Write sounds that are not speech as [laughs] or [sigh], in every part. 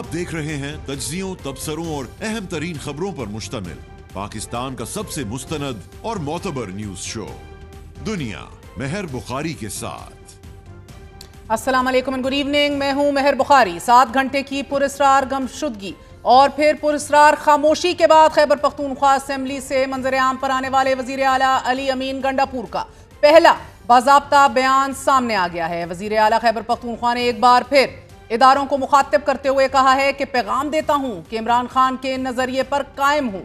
आप देख रहे हैं तजियों तबसरों और अहम तरीन खबरों पर मुश्तमिल पाकिस्तान का सबसे मुस्तंद और मोतबर न्यूज शो दुनिया मेहर बुखारी के साथ अस्सलाम गुड इवनिंग मैं हूं मेहर बुखारी सात घंटे की पुरस्कार गमशुदगी और फिर पुरस्कार खामोशी के बाद खैबर पख्तूनख्वा असम्बली से मंजर आम पर आने वाले वजीर अला अली अमीन गंडापुर का पहला बाबा बयान सामने आ गया है वजीर अला खैबर पख्तूनख्वा ने एक बार फिर इदारों को मुखातिब करते हुए कहा है कि पैगाम देता हूं कि इमरान खान के नजरिए पर कायम हूं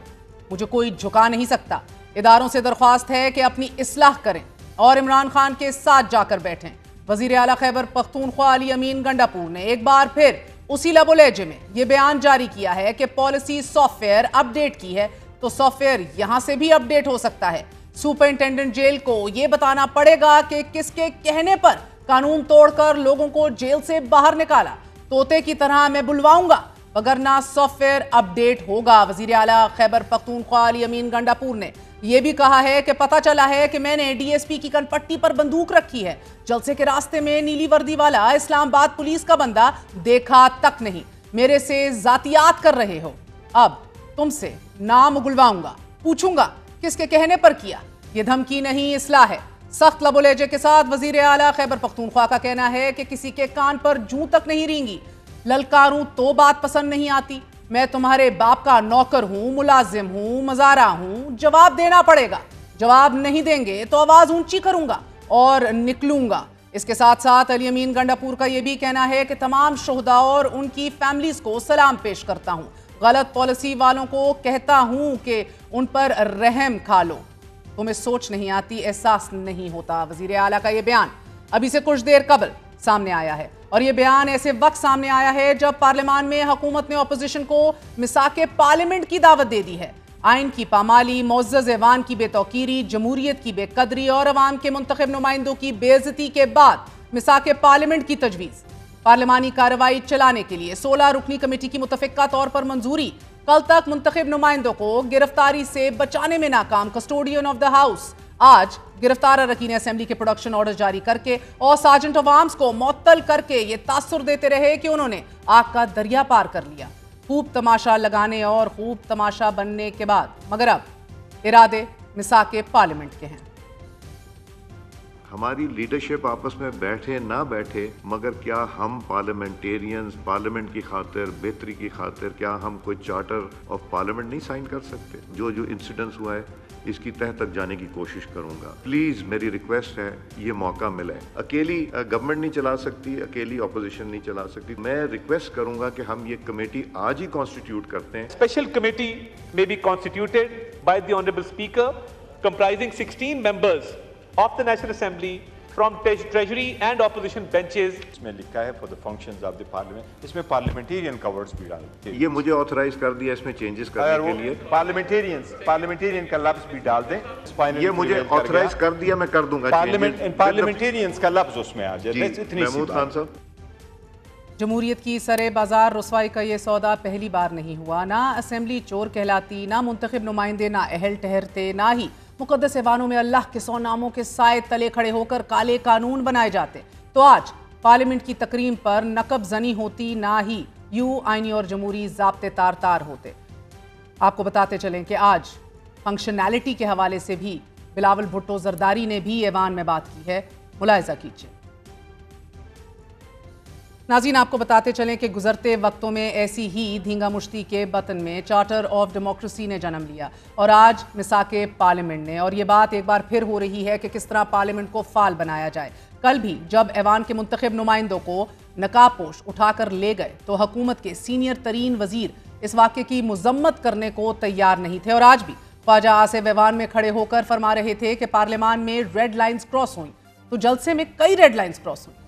मुझे कोई झुका नहीं सकता इदारों से दरख्वास्त है कि अपनी इसलाह करें और इमरान खान के साथ जाकर बैठें वजीर अला खैबर पख्तूनख्वा अली अमीन गंडापुर ने एक बार फिर उसी लबोलेजे में यह बयान जारी किया है कि पॉलिसी सॉफ्टवेयर अपडेट की है तो सॉफ्टवेयर यहां से भी अपडेट हो सकता है सुपरिंटेंडेंट जेल को यह बताना पड़ेगा कि किसके कहने पर कानून तोड़कर लोगों को जेल से बाहर निकाला तोते की तरह मैं बुलवाऊंगा वगरना सॉफ्टवेयर अपडेट होगा वजीर अला खैबर पख्तूनख्वा अली अमीन गंडापुर ने यह भी कहा है कि पता चला है कि मैंने डीएसपी की कनपट्टी पर बंदूक रखी है जलसे के रास्ते में नीली वर्दी वाला इस्लामाबाद पुलिस का बंदा देखा तक नहीं मेरे से जातियात कर रहे हो अब तुमसे नाम उगुलवाऊंगा पूछूंगा किसके कहने पर किया यह धमकी नहीं इसलाह है सख्त लबो लहजे के साथ वजीर आला खैबर पख्तूनख्वा का कहना है कि किसी के कान पर जू तक नहीं रेंगी ललकारूं तो बात पसंद नहीं आती मैं तुम्हारे बाप का नौकर हूं मुलाजिम हूं मजारा हूं जवाब देना पड़ेगा जवाब नहीं देंगे तो आवाज ऊंची करूंगा और निकलूंगा इसके साथ साथ अली अमीन गंडापुर का यह भी कहना है कि तमाम शहदा और उनकी फैमिलीज को सलाम पेश करता हूं गलत पॉलिसी वालों को कहता हूं कि उन पर रहम खा लो तुम्हें सोच नहीं आती एहसास नहीं होता वजीर आला का ये बयान अभी से कुछ देर कबल सामने आया है और ये बयान ऐसे वक्त सामने आया है जब पार्लियामान में हकूमत ने अपोजिशन को मिसाक पार्लियामेंट की दावत दे दी है आइन की पामाली मोजज एवान की बेतौकीरी जमूरीत की बेकदरी और अवाम के मुंतब नुमाइंदों की बेजती के बाद मिसाक पार्लियामेंट की तजवीज़ पार्लियामानी कार्रवाई चलाने के लिए सोलह रुकनी कमेटी की मुतफ़ा तौर पर मंजूरी कल तक मुंतब नुमाइंदों को गिरफ्तारी से बचाने में नाकाम कस्टोडियन ऑफ द हाउस आज गिरफ्तार अरकिन असेंबली के प्रोडक्शन ऑर्डर जारी करके और सार्जेंट ऑफ आर्म्स को मअतल करके ये तासुर देते रहे कि उन्होंने आग का दरिया पार कर लिया खूब तमाशा लगाने और खूब तमाशा बनने के बाद मगर अब इरादे मिसाके पार्लियामेंट के हैं हमारी लीडरशिप आपस में बैठे ना बैठे मगर क्या हम पार्लियामेंटेरियंस पार्लियामेंट की खातिर बेहतरी की खातिर क्या हम कोई चार्टर ऑफ पार्लियामेंट नहीं साइन कर सकते जो जो इंसिडेंस हुआ है इसकी तह तक जाने की कोशिश करूंगा प्लीज़ मेरी रिक्वेस्ट है ये मौका मिले अकेली गवर्नमेंट नहीं चला सकती अकेली अपोजिशन नहीं चला सकती मैं रिक्वेस्ट करूंगा कि हम ये कमेटी आज ही कॉन्स्टिट्यूट करते हैं special committee may be constituted by the honourable speaker comprising sixteen members of the National Assembly from Treasury and opposition benches. इसमें लिखा है for the functions of the parliament. इसमें parliamentarian covers भी डाल दें. ये मुझे authorize कर दिया इसमें changes करने के लिए. Parliamentarians, parliamentarian का लफ्ज भी डाल दें. ये मुझे authorize कर दिया मैं कर दूंगा. Parliament, parliamentarians का लफ्ज उसमें आ जाए. जी, इतनी सी बात. जमूरीत की सरे बाजार रसवाई का ये सौदा पहली बार नहीं हुआ ना असेंबली चोर कहलाती ना मुंतखब नुमाइंदे ना अहल ठहरते ना ही मुकदस ऐवानों में अल्लाह के सौ नामों के साय तले खड़े होकर काले कानून बनाए जाते तो आज पार्लियामेंट की तकरीम पर नकब जनी होती ना ही यू आइनी और जमहूरी जबते तार तार होते आपको बताते चलें कि आज फंक्शनैलिटी के हवाले से भी बिलावल भुट्टो जरदारी ने भी ऐवान में बात की है मुलायजा कीजिए नाजीन आपको बताते चलें कि गुजरते वक्तों में ऐसी ही धींगा मुश्ती के बतन में चार्टर ऑफ डेमोक्रेसी ने जन्म लिया और आज मिसाक पार्लियामेंट ने और ये बात एक बार फिर हो रही है कि किस तरह पार्लियामेंट को फाल बनाया जाए कल भी जब ऐवान के मुंतब नुमाइंदों को नकाबपोश उठाकर ले गए तो हकूमत के सीनियर तरीन वजीर इस वाक्य की मजम्मत करने को तैयार नहीं थे और आज भी ख्वाजा आसिफ ऐवान में खड़े होकर फरमा रहे थे कि पार्लियामान में रेड लाइन्स क्रॉस हुई तो जलसे में कई रेड लाइन्स क्रॉस हुई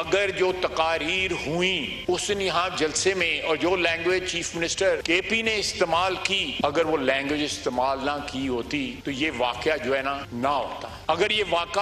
अगर जो तकारीर हुई उस यहाँ जलसे में और जो language chief minister K P ने इस्तेमाल की अगर वो लैंग्वेज इस्तेमाल ना की होती तो ये वाक जो है ना ना होता अगर ये वाक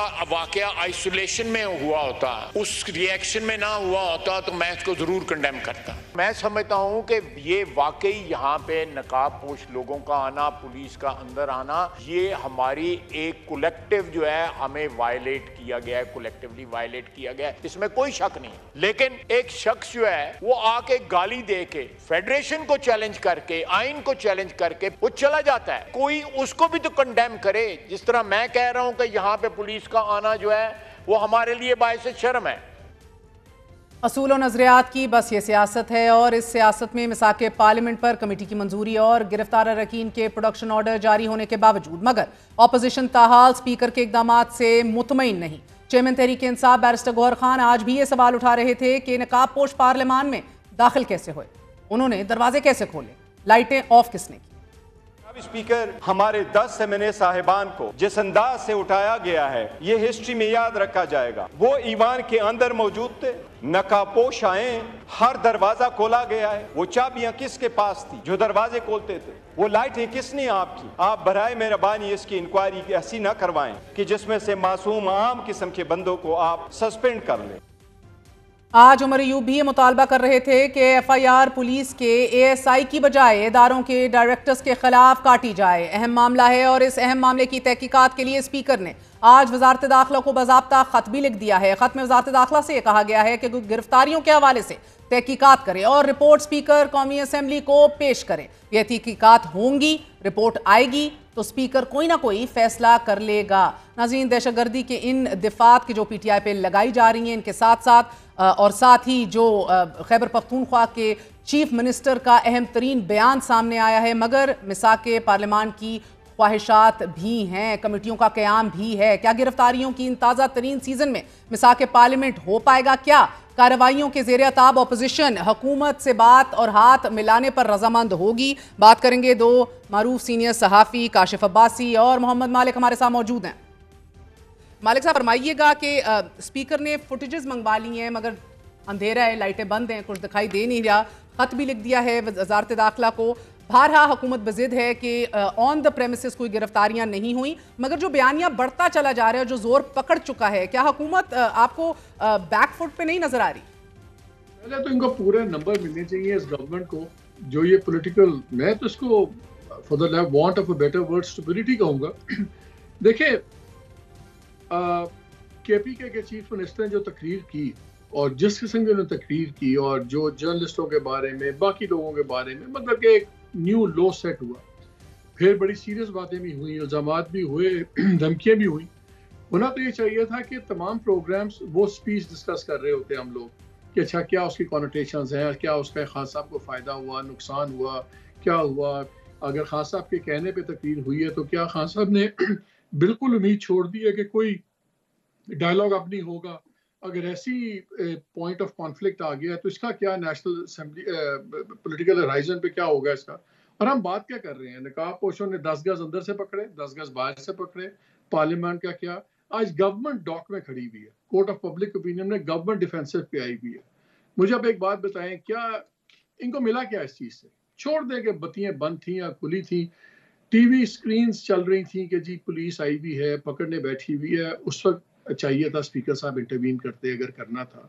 आइसोलेशन में हुआ होता उस रिएक्शन में ना हुआ होता तो मैं इसको जरूर कंडेम करता मैं समझता हूँ कि ये वाकई यहाँ पे नकाब पोश लोगों का आना पुलिस का अंदर आना ये हमारी एक कोलेक्टिव जो है हमें वायलेट किया गया है कोलेक्टिवली वायलेट किया गया है इसमें इसमें कोई शक नहीं लेकिन एक शख्स जो है वो आके गाली दे के फेडरेशन को चैलेंज करके आइन को चैलेंज करके वो चला जाता है कोई उसको भी तो कंडेम करे जिस तरह मैं कह रहा हूं कि यहाँ पे पुलिस का आना जो है वो हमारे लिए बायस शर्म है असूल और नजरियात की बस ये सियासत है और इस सियासत में मिसाक पार्लियामेंट पर कमेटी की मंजूरी और गिरफ्तार अरकान के प्रोडक्शन ऑर्डर जारी होने के बावजूद मगर अपोजिशन ताहाल स्पीकर के इकदाम से मुतमिन नहीं चेयरमैन तहरीक इंसाफ बैरिस्टर गौर खान आज भी ये सवाल उठा रहे थे कि नकाब पोश पार्लियामान में दाखिल कैसे हुए उन्होंने दरवाजे कैसे खोले लाइटें ऑफ किसने की स्पीकर हमारे एन ए साहिबान को जिस अंदाज से उठाया गया है ये हिस्ट्री में याद रखा जाएगा वो ईवान के अंदर मौजूद थे नकापोश आए हर दरवाजा खोला गया है वो चाबियां किसके पास थी जो दरवाजे खोलते थे वो लाइटें किसने आपकी आप बरए मेहरबानी इसकी इंक्वायरी ऐसी ना करवाएं कि जिसमें से मासूम आम किस्म के बंदों को आप सस्पेंड कर लें आज उमर यूब भी ये मुतालबा कर रहे थे कि एफ आई आर पुलिस के ए एस आई की बजाय इदारों के डायरेक्टर्स के खिलाफ काटी जाए अहम मामला है और इस अहम मामले की तहकीकत के लिए स्पीकर ने आज वजारत दाखिला को बाबा ख़त भी लिख दिया है ख़त में वजारत दाखिला से यह कहा गया है कि गिरफ्तारियों के हवाले से तहकीकत करें और रिपोर्ट स्पीकर कौमी असम्बली को पेश करें यह तहकीकत होंगी रिपोर्ट आएगी तो स्पीकर कोई ना कोई फैसला कर लेगा नाजीन दहशत गर्दी के इन दिफात के जो पी टी आई पे लगाई जा रही हैं इनके साथ साथ और साथ ही जो खैबर पख्तूनख्वा के चीफ मिनिस्टर का अहम तरीन बयान सामने आया है मगर मिसाक पार्लियामान की ख्वाहिशात भी हैं कमेटियों का क्याम भी है क्या गिरफ्तारियों की इन ताज़ा तरीन सीज़न में मिसाक पार्लियामेंट हो पाएगा क्या कार्रवाइयों के जेर ताब अपोजिशन हकूमत से बात और हाथ मिलाने पर रजामंद होगी बात करेंगे दो मरूफ सीनियर सहाफ़ी काशिफ अब्बासी और मोहम्मद मालिक हमारे साथ मौजूद हैं मालिक साहब फरमाइएगा कि स्पीकर ने फुटेजेस मंगवा ली हैं मगर अंधेरा है लाइटें बंद हैं कुछ दिखाई दे नहीं रहा खत भी लिख दिया है वजारत दाखिला को बहरहा हुकूमत बजिद है कि ऑन द प्रेमिस कोई गिरफ्तारियां नहीं हुई मगर जो बयानियां बढ़ता चला जा रहा है जो जोर पकड़ चुका है क्या हुकूमत आपको बैकफुट पे नहीं नजर आ रही पहले तो इनको पूरे नंबर मिलने चाहिए इस गवर्नमेंट को जो ये पॉलिटिकल मैं तो इसको for the want of a better word stability कहूँगा देखिए के पी के, के चीफ मिनिस्टर ने जो तकरीर की और जिस किस्म की उन्होंने तकरीर की और जो जर्नलिस्टों के बारे में बाकी लोगों के बारे में मतलब कि एक न्यू लो सेट हुआ फिर बड़ी सीरियस बातें भी हुई इल्ज़ाम भी हुए [clears throat] धमकियाँ भी हुई होना तो ये चाहिए था कि तमाम प्रोग्राम्स वो स्पीच डिस्कस कर रहे होते हम लोग कि अच्छा क्या उसकी कॉनोटेशन हैं क्या उसका खान साहब को फ़ायदा हुआ नुकसान हुआ क्या हुआ अगर खान साहब के कहने पे तकरीर हुई है तो क्या खान साहब ने बिल्कुल उम्मीद छोड़ दी है कि कोई डायलॉग अब नहीं होगा अगर ऐसी पॉइंट ऑफ कॉन्फ्लिक्ट आ गया तो इसका क्या नेशनल असम्बली पोलिटिकल हराइजन पे क्या होगा इसका और हम बात क्या कर रहे हैं नकाब पोशों ने दस गज अंदर से पकड़े दस गज बाहर से पकड़े पार्लियामेंट का क्या आज गवर्नमेंट डॉक में खड़ी हुई है कोर्ट ऑफ पब्लिक ओपिनियन ने गवर्नमेंट डिफेंसिव पे आई हुई है मुझे अब एक बात बताएं क्या इनको मिला क्या इस चीज़ से छोड़ दें कि बत्तियाँ बंद थी या खुली थी टीवी स्क्रीन चल रही थी कि जी पुलिस आई हुई है पकड़ने बैठी हुई है उस वक्त चाहिए था स्पीकर साहब इंटरवीन करते अगर करना था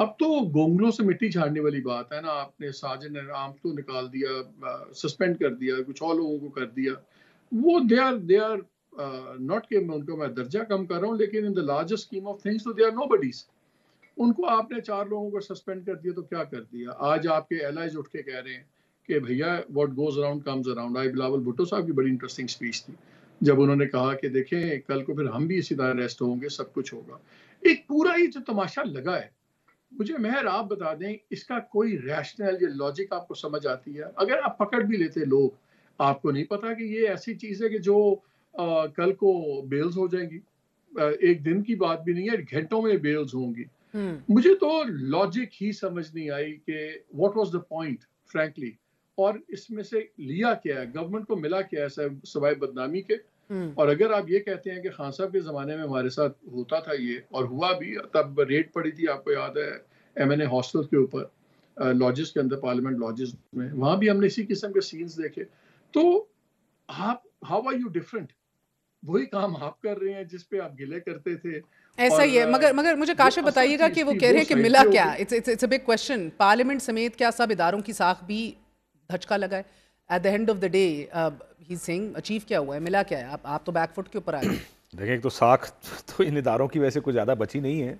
अब तो गोंगलों से मिट्टी झाड़ने वाली बात है ना आपने साजन आम तो निकाल दिया सस्पेंड कर दिया कुछ और लोगों को कर दिया वो they are they are not के मैं उनको मैं दर्जा कम कर रहा हूँ लेकिन in the largest scheme of things तो दे आर नो उनको आपने चार लोगों को सस्पेंड कर दिया तो क्या कर दिया आज आपके एल उठ के कह रहे हैं कि भैया what goes around comes around I Bilawal Bhutto साहब की बड़ी इंटरेस्टिंग स्पीच थी जब उन्होंने कहा कि देखें कल को फिर हम भी इसी तरह रेस्ट होंगे सब कुछ होगा एक पूरा ही जो तमाशा लगा है मुझे मेहर आप बता दें इसका कोई रैशनल ये लॉजिक आपको समझ आती है अगर आप पकड़ भी लेते लोग आपको नहीं पता कि ये ऐसी चीज़ है कि जो आ, कल को बेल्स हो जाएंगी आ, एक दिन की बात भी नहीं है घंटों में बेल्स होंगी हम्म। मुझे तो लॉजिक ही समझ नहीं आई कि what was the point frankly और इसमें से लिया क्या है गवर्नमेंट को मिला क्या है सवाई बदनामी के हम्म। और अगर आप ये कहते हैं कि खान साहब के ज़माने में हमारे साथ होता था ये और हुआ भी तब रेड पड़ी थी आपको याद है एम एन ए हॉस्टल के ऊपर लॉजिस के अंदर पार्लियामेंट लॉजिस में वहां भी हमने इसी किस्म के सीन्स देखे तो आप हाउ आर यू डिफरेंट वही काम आप कर रहे हैं जिसपे आप गिले करते थे ऐसा ही है मगर मगर मुझे काशे बताइएगा कि वो कह रहे हैं कि मिला क्या it's it's it's a big question parliament समेत क्या सब इदारों की साख भी धचका लगा है at the end of the day ही सिंह अचीव क्या हुआ है मिला क्या है आप आप तो बैकफुट के ऊपर आ गए [clears throat] देखिए तो साख तो इन इदारों की वैसे कुछ ज़्यादा बची नहीं है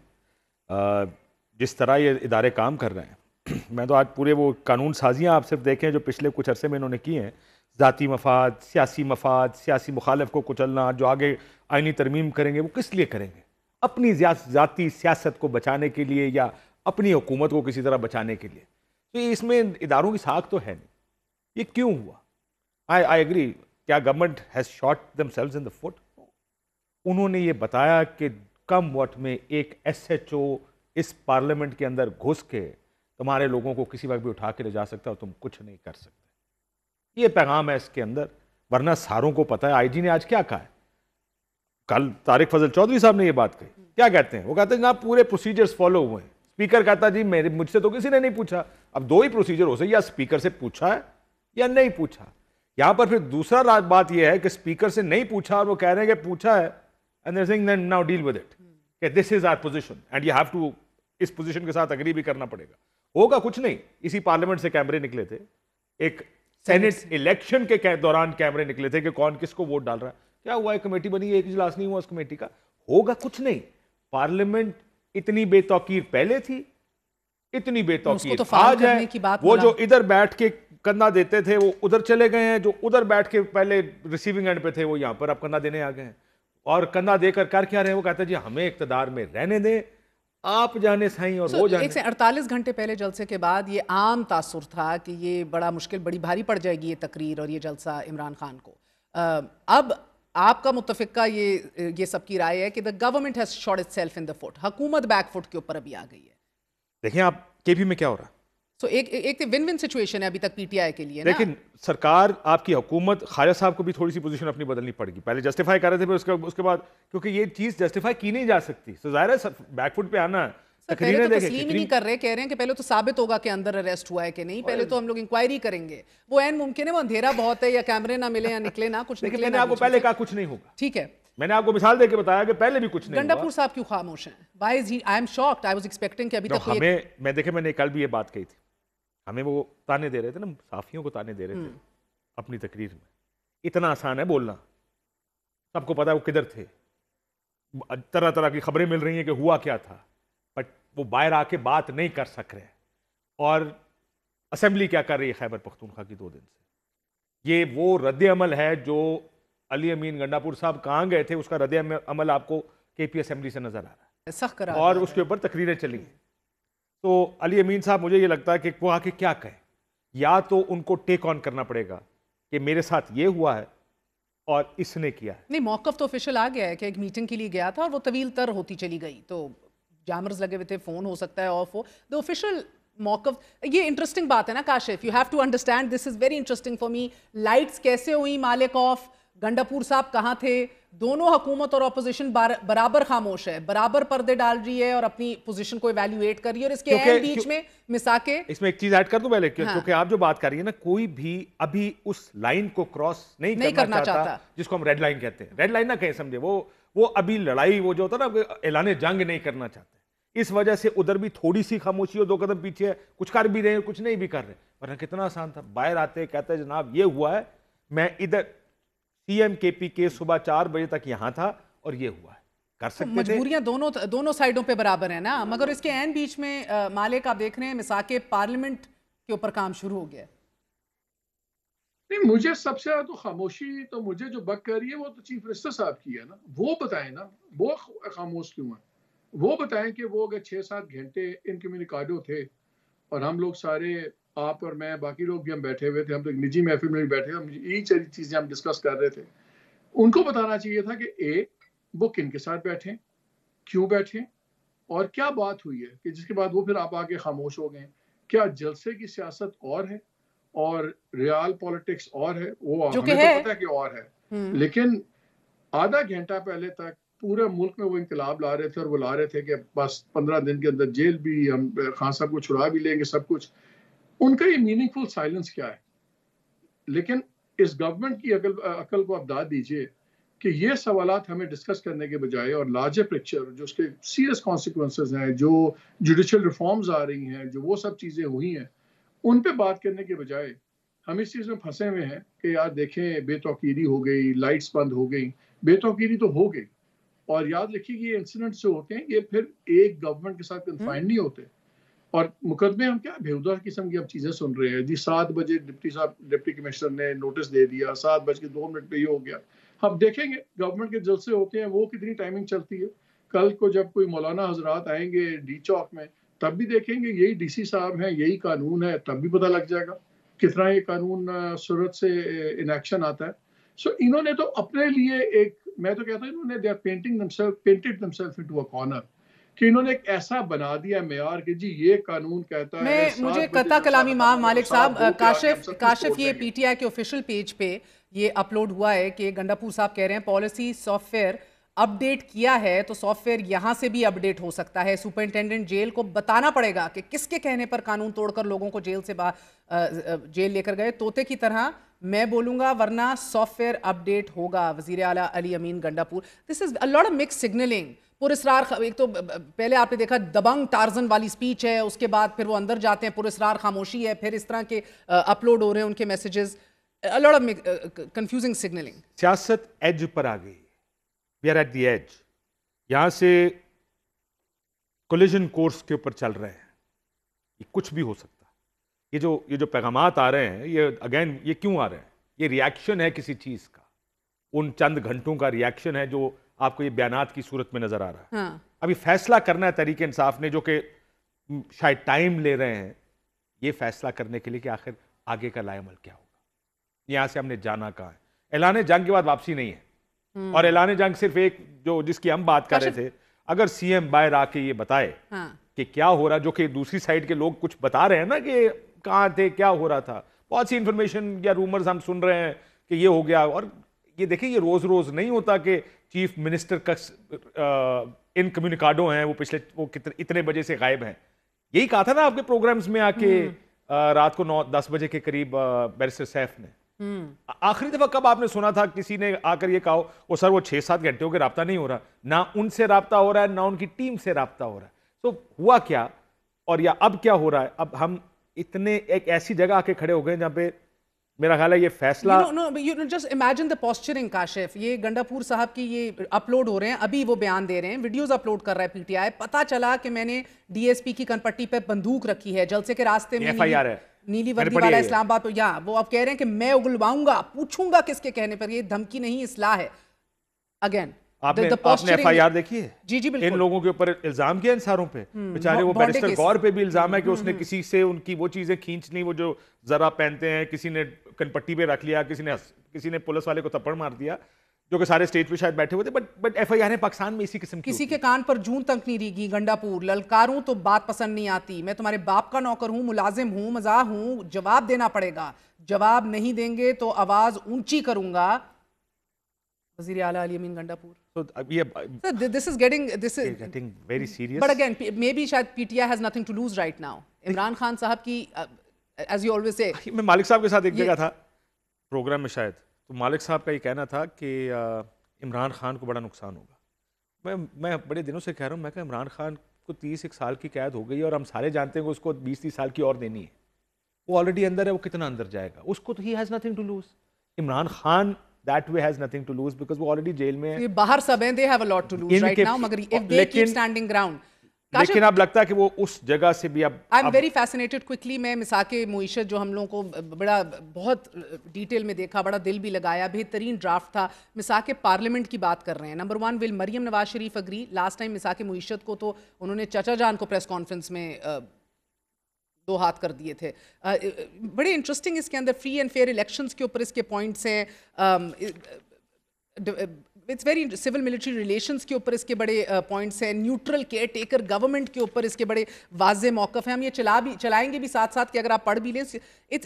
जिस तरह ये इदारे काम कर रहे हैं [clears throat] मैं तो आज पूरे वो कानून साजियाँ आप सिर्फ देखें जो पिछले कुछ अरसे में इन्होंने की हैं ज़ाती मफाद सियासी मफाद सियासी मुखालफ को कुचलना जो आगे आइनी तरमीम करेंगे वो किस लिए करेंगे अपनी ज़ाती सियासत को बचाने के लिए या अपनी हुकूमत को किसी तरह बचाने के लिए तो इसमें इदारों की साख तो है नहीं ये क्यों हुआ आई आई एग्री क्या government has shot themselves in the foot उन्होंने ये बताया कि कम वट में एक एस एच ओ इस पार्लियामेंट के अंदर घुस के तुम्हारे लोगों को किसी वक्त भी उठा के ले जा सकता और तुम कुछ नहीं कर सकते ये पैगाम है इसके अंदर वरना सारों को पता है आईजी ने आज क्या कहा है कल तारिक फजल चौधरी साहब ने ये बात कही क्या कहते हैं वो कहते हैं जनाब पूरे प्रोसीजर्स फॉलो हुए हैं स्पीकर कहता जी मेरे मुझसे तो किसी ने नहीं पूछा अब दो ही प्रोसीजर हो सकते या स्पीकर से पूछा है या नहीं पूछा यहां पर फिर दूसरा बात यह है कि स्पीकर से नहीं पूछा और वो कह रहे हैं कि पूछा है and there now deal with it कि this is our position and you have to इस पोजिशन के साथ अग्री भी करना पड़ेगा होगा कुछ नहीं इसी पार्लियामेंट से कैमरे निकले थे एक सेनेट इलेक्शन के दौरान कैमरे निकले थे कि कौन किसको वोट डाल रहा है क्या हुआ है कमेटी बनी एक इजलास नहीं हुआ उस कमेटी का होगा कुछ नहीं पार्लियामेंट इतनी बेतौकीर पहले थी इतनी तो बेतौकीर तो आज है की बात वो जो इधर बैठ के कंधा देते थे वो उधर चले गए हैं जो उधर बैठ के पहले रिसीविंग एंड पे थे वो यहाँ पर अब कंधा देने आ गए हैं और कंधा देकर कर क्या रहे हैं वो कहते हैं जी हमें इकतदार में रहने दें आप जाने सही और so, वो जाने एक से 48 घंटे पहले जलसे के बाद ये आम तासुर था कि ये बड़ा मुश्किल बड़ी भारी पड़ जाएगी ये तकरीर और ये जलसा इमरान खान को अब आपका मुतफिका ये ये सबकी राय है कि the government has shot itself in the foot हुकूमत बैक फुट के ऊपर अभी आ गई है देखिए आप के में क्या हो रहा है तो एक एक विन विन सिचुएशन है अभी तक पीटीआई के लिए लेकिन सरकार आपकी हुकूमत खारा साहब को भी थोड़ी सी पोजीशन अपनी बदलनी पड़ेगी पहले जस्टिफाई कर रहे थे उसके उसके बाद क्योंकि ये चीज जस्टिफाई की नहीं जा सकती तो जाहिर है बैकफुट पे आना तकरीरें तो तस्लीम ही नहीं कर रहे कह रहे हैं कि पहले तो साबित होगा कि अंदर अरेस्ट हुआ है कि नहीं पहले तो हम लोग इंक्वायरी करेंगे वो एन मुमकिन है वो अंधेरा बहुत है या कैमरे ना मिले या निकले ना कुछ निकले मैंने आपको पहले कहा कुछ नहीं होगा ठीक है मैंने आपको मिसाल देके बताया कि पहले भी कुछ नहीं गंडापुर साहब क्यों खामोश हैं why is he I am shocked I was expecting कि अभी तक हमें मैं देखे मैंने कल भी ये बात कही थी हमें वो ताने दे रहे थे ना साफियों को ताने दे रहे थे हम्म। अपनी तकरीर में इतना आसान है बोलना सबको पता है वो किधर थे तरह तरह की खबरें मिल रही हैं कि हुआ क्या था बट वो बाहर आके बात नहीं कर सक रहे और असम्बली क्या कर रही है खैबर पख्तूनख्वा की दो दिन से ये वो रद्द अमल है जो अली अमीन गंडापुर साहब कहाँ गए थे उसका रद्द अमल आपको के पी असम्बली से नज़र आ रहा है और उसके ऊपर तकरीरें चली हैं तो अली अमीन साहब मुझे ये लगता है कि वो आके क्या कहें या तो उनको टेक ऑन करना पड़ेगा कि मेरे साथ ये हुआ है और इसने किया है नहीं मौकफ तो ऑफिशियल आ गया है कि एक मीटिंग के लिए गया था और वो तवील तर होती चली गई तो जामर्स लगे हुए थे फ़ोन हो सकता है ऑफ हो द ऑफिशियल मौकफ ये इंटरेस्टिंग बात है ना Kashif you have to understand this is very interesting for me lights कैसे हुई मालिक ऑफ गंडापुर साहब कहाँ थे दोनों हुकूमत और अपोजिशन बराबर खामोश है बराबर पर्दे डाल रही है और अपनी पोजीशन को इवेल्युएट कर रही है और इसके बीच क्यों, में मिसाके इसमें एक चीज ऐड कर दूं पहले क्यों, हाँ। क्योंकि आप जो बात कर रही है ना कोई भी अभी उस लाइन को क्रॉस नहीं, नहीं करना, करना चाहता, चाहता जिसको हम रेड लाइन कहते हैं रेड लाइन ना कहें समझे वो वो अभी लड़ाई वो जो होता ना ऐलान जंग नहीं करना चाहते इस वजह से उधर भी थोड़ी सी खामोशी हो दो कदम पीछे है कुछ कर भी रहे हैं कुछ नहीं भी कर रहे वरना कितना आसान था बाहर आते कहते जनाब ये हुआ है मैं इधर सीएमकेपी के सुबह चार बजे तक यहां था और ये हुआ है कर तो सकते तो मजबूरियां दोनों दोनों साइडों पे बराबर है ना मगर इसके एन बीच में आ, मालिक आप देख रहे हैं मिसाके पार्लियामेंट के ऊपर काम शुरू हो गया नहीं मुझे सबसे ज्यादा तो खामोशी तो मुझे जो बक कर रही है वो तो चीफ मिनिस्टर साहब की है ना वो बताए ना वो खामोश क्यों है वो बताएं कि वो अगर छह सात घंटे इनकम्युनिकाडो थे और हम लोग सारे आप और मैं बाकी लोग भी हम बैठे हुए थे हम तो एक निजी महफिल में भी बैठे हम यही सारी चीज़ें हम डिस्कस कर रहे थे उनको बताना चाहिए था कि ए वो किन के साथ बैठे क्यों बैठे और क्या बात हुई है कि जिसके बाद वो फिर आप आके खामोश हो गए क्या जलसे की सियासत और है और रियल पॉलिटिक्स और है वो हमें तो पता है कि और है हम्म। लेकिन आधा घंटा पहले तक पूरे मुल्क में वो इंकलाब ला रहे थे और वो ला रहे थे कि बस पंद्रह दिन के अंदर जेल भी हम खान साहब को छुड़ा भी लेंगे सब कुछ उनका ये मीनिंगफुल साइलेंस क्या है लेकिन इस गवर्नमेंट की अकल अकल को आप दाद दीजिए कि ये सवाल हमें डिस्कस करने के बजाय और लार्जर पिक्चर जो उसके सीरियस कॉन्सिक्वेंसेस हैं जो जुडिशल रिफॉर्म्स आ रही हैं जो वो सब चीज़ें हुई हैं उन पर बात करने के बजाय हम इस चीज़ में फंसे हुए हैं कि यार देखें बेतौकीरी हो गई लाइट्स बंद हो गई बेतौकीरी तो हो गई और याद रखिए कि ये इंसिडेंट्स जो होते हैं ये फिर एक गवर्नमेंट के साथ कन्फाइंड हम्म। नहीं होते और मुकदमे हम क्या बेहुदा किस्म की हम चीज़ें सुन रहे हैं जी सात बजे डिप्टी साहब डिप्टी कमिश्नर ने नोटिस दे दिया सात बज के दो मिनट पे ये हो गया हम देखेंगे गवर्नमेंट के जलसे होते हैं वो कितनी टाइमिंग चलती है कल को जब कोई मौलाना हजरात आएंगे डी चौक में तब भी देखेंगे यही डीसी साहब हैं यही कानून है तब भी पता लग जाएगा कितना ये कानून सूरत से इनएक्शन आता है सो इन्होंने तो अपने लिए एक मैं तो कहता हूँ इन्होंने they are painting painted into a corner कि इन्होंने एक ऐसा बना दिया मैार कि जी ये कानून कहता मैं, है मुझे कता कलामी माम मालिक साहब काशिफ काशिफ ये पीटीआई के ऑफिशियल पेज पे ये अपलोड हुआ है कि गंडापुर साहब कह रहे हैं पॉलिसी सॉफ्टवेयर अपडेट किया है तो सॉफ्टवेयर यहाँ से भी अपडेट हो सकता है सुपरिंटेंडेंट जेल को बताना पड़ेगा कि किसके कहने पर कानून तोड़कर लोगों को जेल से बाहर जेल लेकर गए तोते की तरह मैं बोलूंगा वरना सॉफ्टवेयर अपडेट होगा Wazir Ali Amin Gandapur this is a lot of mix signalling पुरस्रार एक तो पहले आपने देखा दबंग टार्जन वाली स्पीच है उसके बाद फिर वो अंदर जाते हैं पुरस्रार खामोशी है फिर इस तरह के अपलोड हो रहे हैं उनके messages a lot of confusing signalling सियासत एज पर आ गई we are at the edge यहाँ से कोलिजन कोर्स के ऊपर चल रहे हैं ये कुछ भी हो सकता ये जो ये जो पैगाम आ रहे हैं ये अगेन ये क्यों आ रहे हैं ये रिएक्शन है किसी चीज़ का उन चंद घंटों का रिएक्शन है जो आपको ये बयान की सूरत में नजर आ रहा है हाँ। अभी फैसला करना है तरीके इंसाफ ने जो कि शायद टाइम ले रहे हैं ये फैसला करने के लिए कि आखिर आगे का लाएमल क्या होगा यहां से हमने जाना कहाँ है ऐलान जंग के बाद वापसी नहीं है हम्म। और ऐलान जंग सिर्फ एक जो जिसकी हम बात कर रहे थे अगर सीएम बाहर आके ये बताए हाँ। कि क्या हो रहा जो कि दूसरी साइड के लोग कुछ बता रहे हैं ना कि कहाँ थे क्या हो रहा था बहुत सी इन्फॉर्मेशन या रूमर्स हम सुन रहे हैं कि ये हो गया और ये देखिए ये रोज़ रोज़ नहीं होता कि चीफ मिनिस्टर का इन कम्युनिकाडो हैं वो पिछले वो कितने इतने बजे से गायब हैं यही कहा था ना आपके प्रोग्राम्स में आके हम्म। रात को नौ दस बजे के करीब बैरिस्टर सैफ ने हम्म। आखिरी दफा कब आपने सुना था किसी ने आकर ये कहा वो सर वो छह सात घंटे हो गए रहा नहीं हो रहा ना उनसे रबता हो रहा है ना उनकी टीम से रबता हो रहा है तो हुआ क्या और या अब क्या हो रहा है अब हम इतने एक ऐसी जगह आके खड़े हो गए जहाँ पे मेरा ख्याल है ये फैसला no no just imagine the posturing Kashif ये गंडापुर साहब की ये अपलोड हो रहे हैं अभी वो बयान दे रहे हैं वीडियोस अपलोड कर रहा है पीटीआई पता चला कि मैंने डीएसपी की कनपट्टी पे बंदूक रखी है जलसे के रास्ते में एफआईआर है नीली वर्दी वाला इस्लामाबाद तो या वो अब कह रहे हैं कि मैं उगलवाऊंगा पूछूंगा किसके कहने पर ये धमकी नहीं इसलाह है अगेन आपने आपने एफआईआर देखी है जी जी बिल्कुल इन लोगों के ऊपर इल्जाम किया इन सारों पे हम्म, बेचारे वो बैरिस्टर गौर पे भी इल्जाम है कि हम्म, उसने हम्म। किसी से उनकी वो चीजें खींच ली वो जो जरा पहनते हैं किसी ने कनपट्टी पे रख लिया किसी ने किसी ने पुलिस वाले को थप्पड़ मार दिया जो कि सारे स्टेट पे शायद बैठे हुए थे but but F I R है पाकिस्तान में इसी किस्म की किसी के कान पर जून तक नहीं रीगी गंडापुर ललकारूं तो बात पसंद नहीं आती मैं तुम्हारे बाप का नौकर हूं मुलाजिम हूं मजा हूं जवाब देना पड़ेगा जवाब नहीं देंगे तो आवाज ऊंची करूंगा Wazir Ala Ali Amin Gandapur. So, uh, uh, so th this is getting this is getting very serious. But again, maybe shayad PTI has nothing to lose right now. Imran Khan साहब की uh, as you always say. [laughs] मैं मालिक साहब के साथ एक जगह था प्रोग्राम में शायद तो मालिक साहब का ये कहना था कि uh, इमरान खान को बड़ा नुकसान होगा मैं मैं बड़े दिनों से कह रहा हूँ मैं कहा इमरान खान को तीस एक साल की कैद हो गई और हम सारे जानते हैं कि उसको बीस तीस साल की और देनी है वो ऑलरेडी अंदर है वो कितना अंदर जाएगा उसको तो ही has nothing to lose Imran Khan that way has nothing to lose because वो already jail में है बाहर सब हैं they have a lot to lose right now मगर if they keep standing ground लेकिन अब लगता है कि वो उस जगह से भी अब I am very fascinated quickly मैं मिसाके मुईशत जो हम लोगों को बड़ा बहुत डिटेल में देखा बड़ा दिल भी लगाया बेहतरीन ड्राफ्ट था मिसाके पार्लियामेंट की बात कर रहे हैं number one will Maryam Nawaz Sharif agree last time मिसाके मुईशत को तो उन्होंने चचा जान को प्रेस कॉन्फ्रेंस में दो हाथ कर दिए थे बड़े इंटरेस्टिंग इसके अंदर फ्री एंड फेयर इलेक्शंस के ऊपर इसके पॉइंट्स हैं it's very civil military relations के ऊपर इसके बड़े पॉइंट्स हैं न्यूट्रल केयर टेकर गवर्नमेंट के ऊपर इसके बड़े वाजे मौक़ हैं हम ये चला भी चलाएंगे भी साथ साथ कि अगर आप पढ़ भी लें it's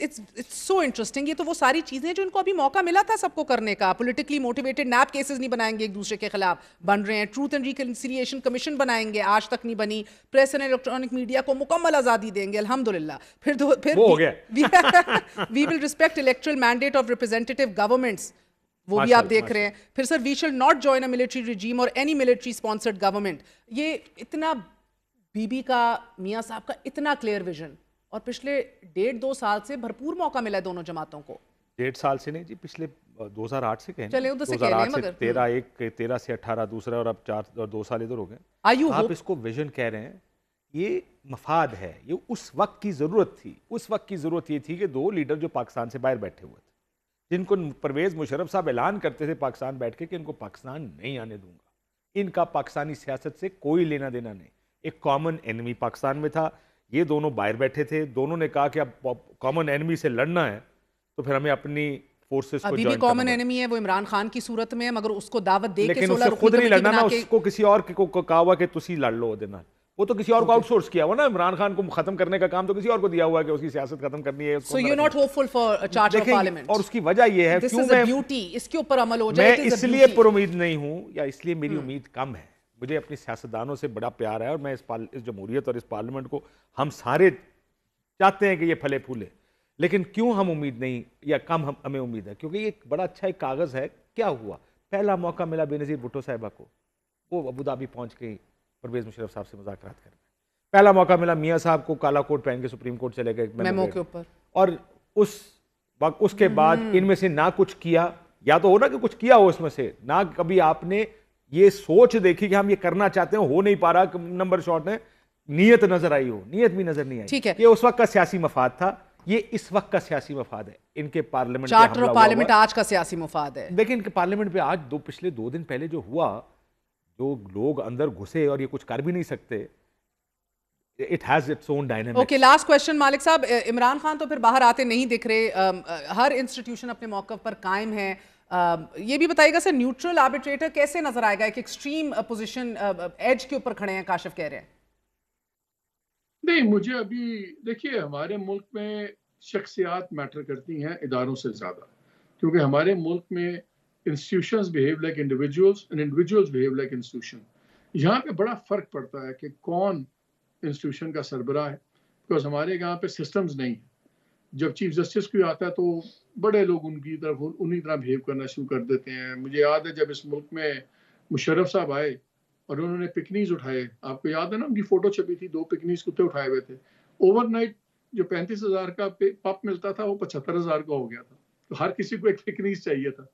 it's it's so interesting ये तो वो सारी चीज़ें जो इनको अभी मौका मिला था सबको करने का पोलिटिकली मोटिवेटेड नैप केसेज नहीं बनाएंगे एक दूसरे के खिलाफ बन रहे हैं ट्रूथ एंड रिकनसिलियेशन कमीशन बनाएंगे आज तक नहीं बनी प्रेस एंड इलेक्ट्रॉनिक मीडिया को मुकम्मल आज़ादी देंगे अलहमदिल्ला फिर दो फिर we will respect electoral mandate of representative governments वो भी आप देख रहे हैं फिर sir we shall not join a military regime और एनी मिलिट्री स्पॉन्सर्ड गवर्नमेंट ये इतना बीबी का मियाँ साहब का इतना क्लियर विजन और पिछले डेढ़ दो साल से भरपूर मौका मिला है दोनों जमातों को डेढ़ साल से नहीं जी पिछले 2008 से कहें चले उधर तो से कह रहे हैं मगर तेरह हम्म। एक तेरह से अठारह दूसरा और अब चार और दो साल इधर हो गए आप इसको विजन कह रहे हैं ये मफाद है ये उस वक्त की ज़रूरत थी उस वक्त की ज़रूरत ये थी कि दो लीडर जो पाकिस्तान से बाहर बैठे हुए थे जिनको परवेज़ मुशरफ साहब ऐलान करते थे पाकिस्तान बैठ के कि इनको पाकिस्तान नहीं आने दूंगा इनका पाकिस्तानी सियासत से कोई लेना देना नहीं एक कॉमन एनमी पाकिस्तान में था ये दोनों बाहर बैठे थे दोनों ने कहा कि अब कॉमन एनमी से लड़ना है तो फिर हमें अपनी फोर्सेस अभी भी कॉमन एनिमी है वो इमरान खान की सूरत में है मगर उसको दावत दे लेकिन उससे खुद तो नहीं लड़ना ना उसको किसी और को कहा हुआ कि तुम लड़ लो देना वो तो किसी और को आउटसोर्स किया हुआ ना इमरान खान को खत्म करने का काम तो किसी और को दिया हुआ है कि उसकी सियासत खत्म करनी है so you not hopeful for charge of parliament और उसकी वजह ये है क्यों मैं ब्यूटी इसके ऊपर अमल हो जाए मैं इसलिए उम्मीद नहीं हूं या इसलिए मेरी hmm. उम्मीद कम है मुझे अपने सियासतदानों से बड़ा प्यार है और मैं इस इस जमहूरियत और इस पार्लियामेंट को हम सारे चाहते हैं कि ये फले फूले लेकिन क्यों हम उम्मीद नहीं या कम हम हमें उम्मीद है क्योंकि ये बड़ा अच्छा एक कागज़ है क्या हुआ पहला मौका मिला बेनज़ीर भुट्टो साहिबा को वो अबू धाबी पहुंच गई परवेज मुशरफ साहब से मुजाकर करना पहला मौका मिला मियाँ साहब को काला कोट पहन के सुप्रीम कोर्ट चले गए मौके ऊपर और उस वक्त उसके हम्म। बाद इनमें से ना कुछ किया या तो हो ना कि कुछ किया हो उसमें से ना कभी आपने ये सोच देखी कि हम ये करना चाहते हैं हो नहीं पा रहा नंबर शॉर्ट है नीयत नजर आई हो नीयत भी नजर नहीं आई ठीक है ये उस वक्त का सियासी मफाद था ये इस वक्त का सियासी मफाद है इनके पार्लियामेंट पार्लियामेंट आज का सियासी मफाद है देखिए इनके पार्लियामेंट पे आज दो पिछले दो दिन पहले जो हुआ जो लोग अंदर घुसे और ये कुछ कर भी नहीं सकते it has its own dynamics okay last question Malik sahab Imran Khan तो फिर बाहर आते नहीं दिख रहे हर इंस्टीट्यूशन अपने मौके पर कायम है ये भी बताइएगा सर न्यूट्रल आर्बिट्रेटर कैसे नजर आएगा एक एक्सट्रीम पोजीशन एज के ऊपर खड़े हैं काशिफ कह रहे हैं नहीं मुझे अभी देखिए हमारे मुल्क में शख्सियात मैटर करती हैं इदारों से ज़्यादा क्योंकि हमारे मुल्क में institutions behave like individuals and individuals behave like institution यहाँ पे बड़ा फर्क पड़ता है कि कौन इंस्टीट्यूशन का सरबरा है बिकॉज हमारे यहाँ पे सिस्टम्स नहीं है जब चीफ जस्टिस कोई आता है तो बड़े लोग उनकी तरफ उन्हीं तरह बिहेव करना शुरू कर देते हैं मुझे याद है जब इस मुल्क में मुशरफ साहब आए और उन्होंने पिकनीज उठाए आपको याद है ना उनकी फोटो छपी थी दो पिकनीज कुत्ते उठाए हुए थे ओवरनाइट जो पैंतीस हजार का पप मिलता था वो पचहत्तर हजार का हो गया था तो हर किसी को एक पिकनीज चाहिए था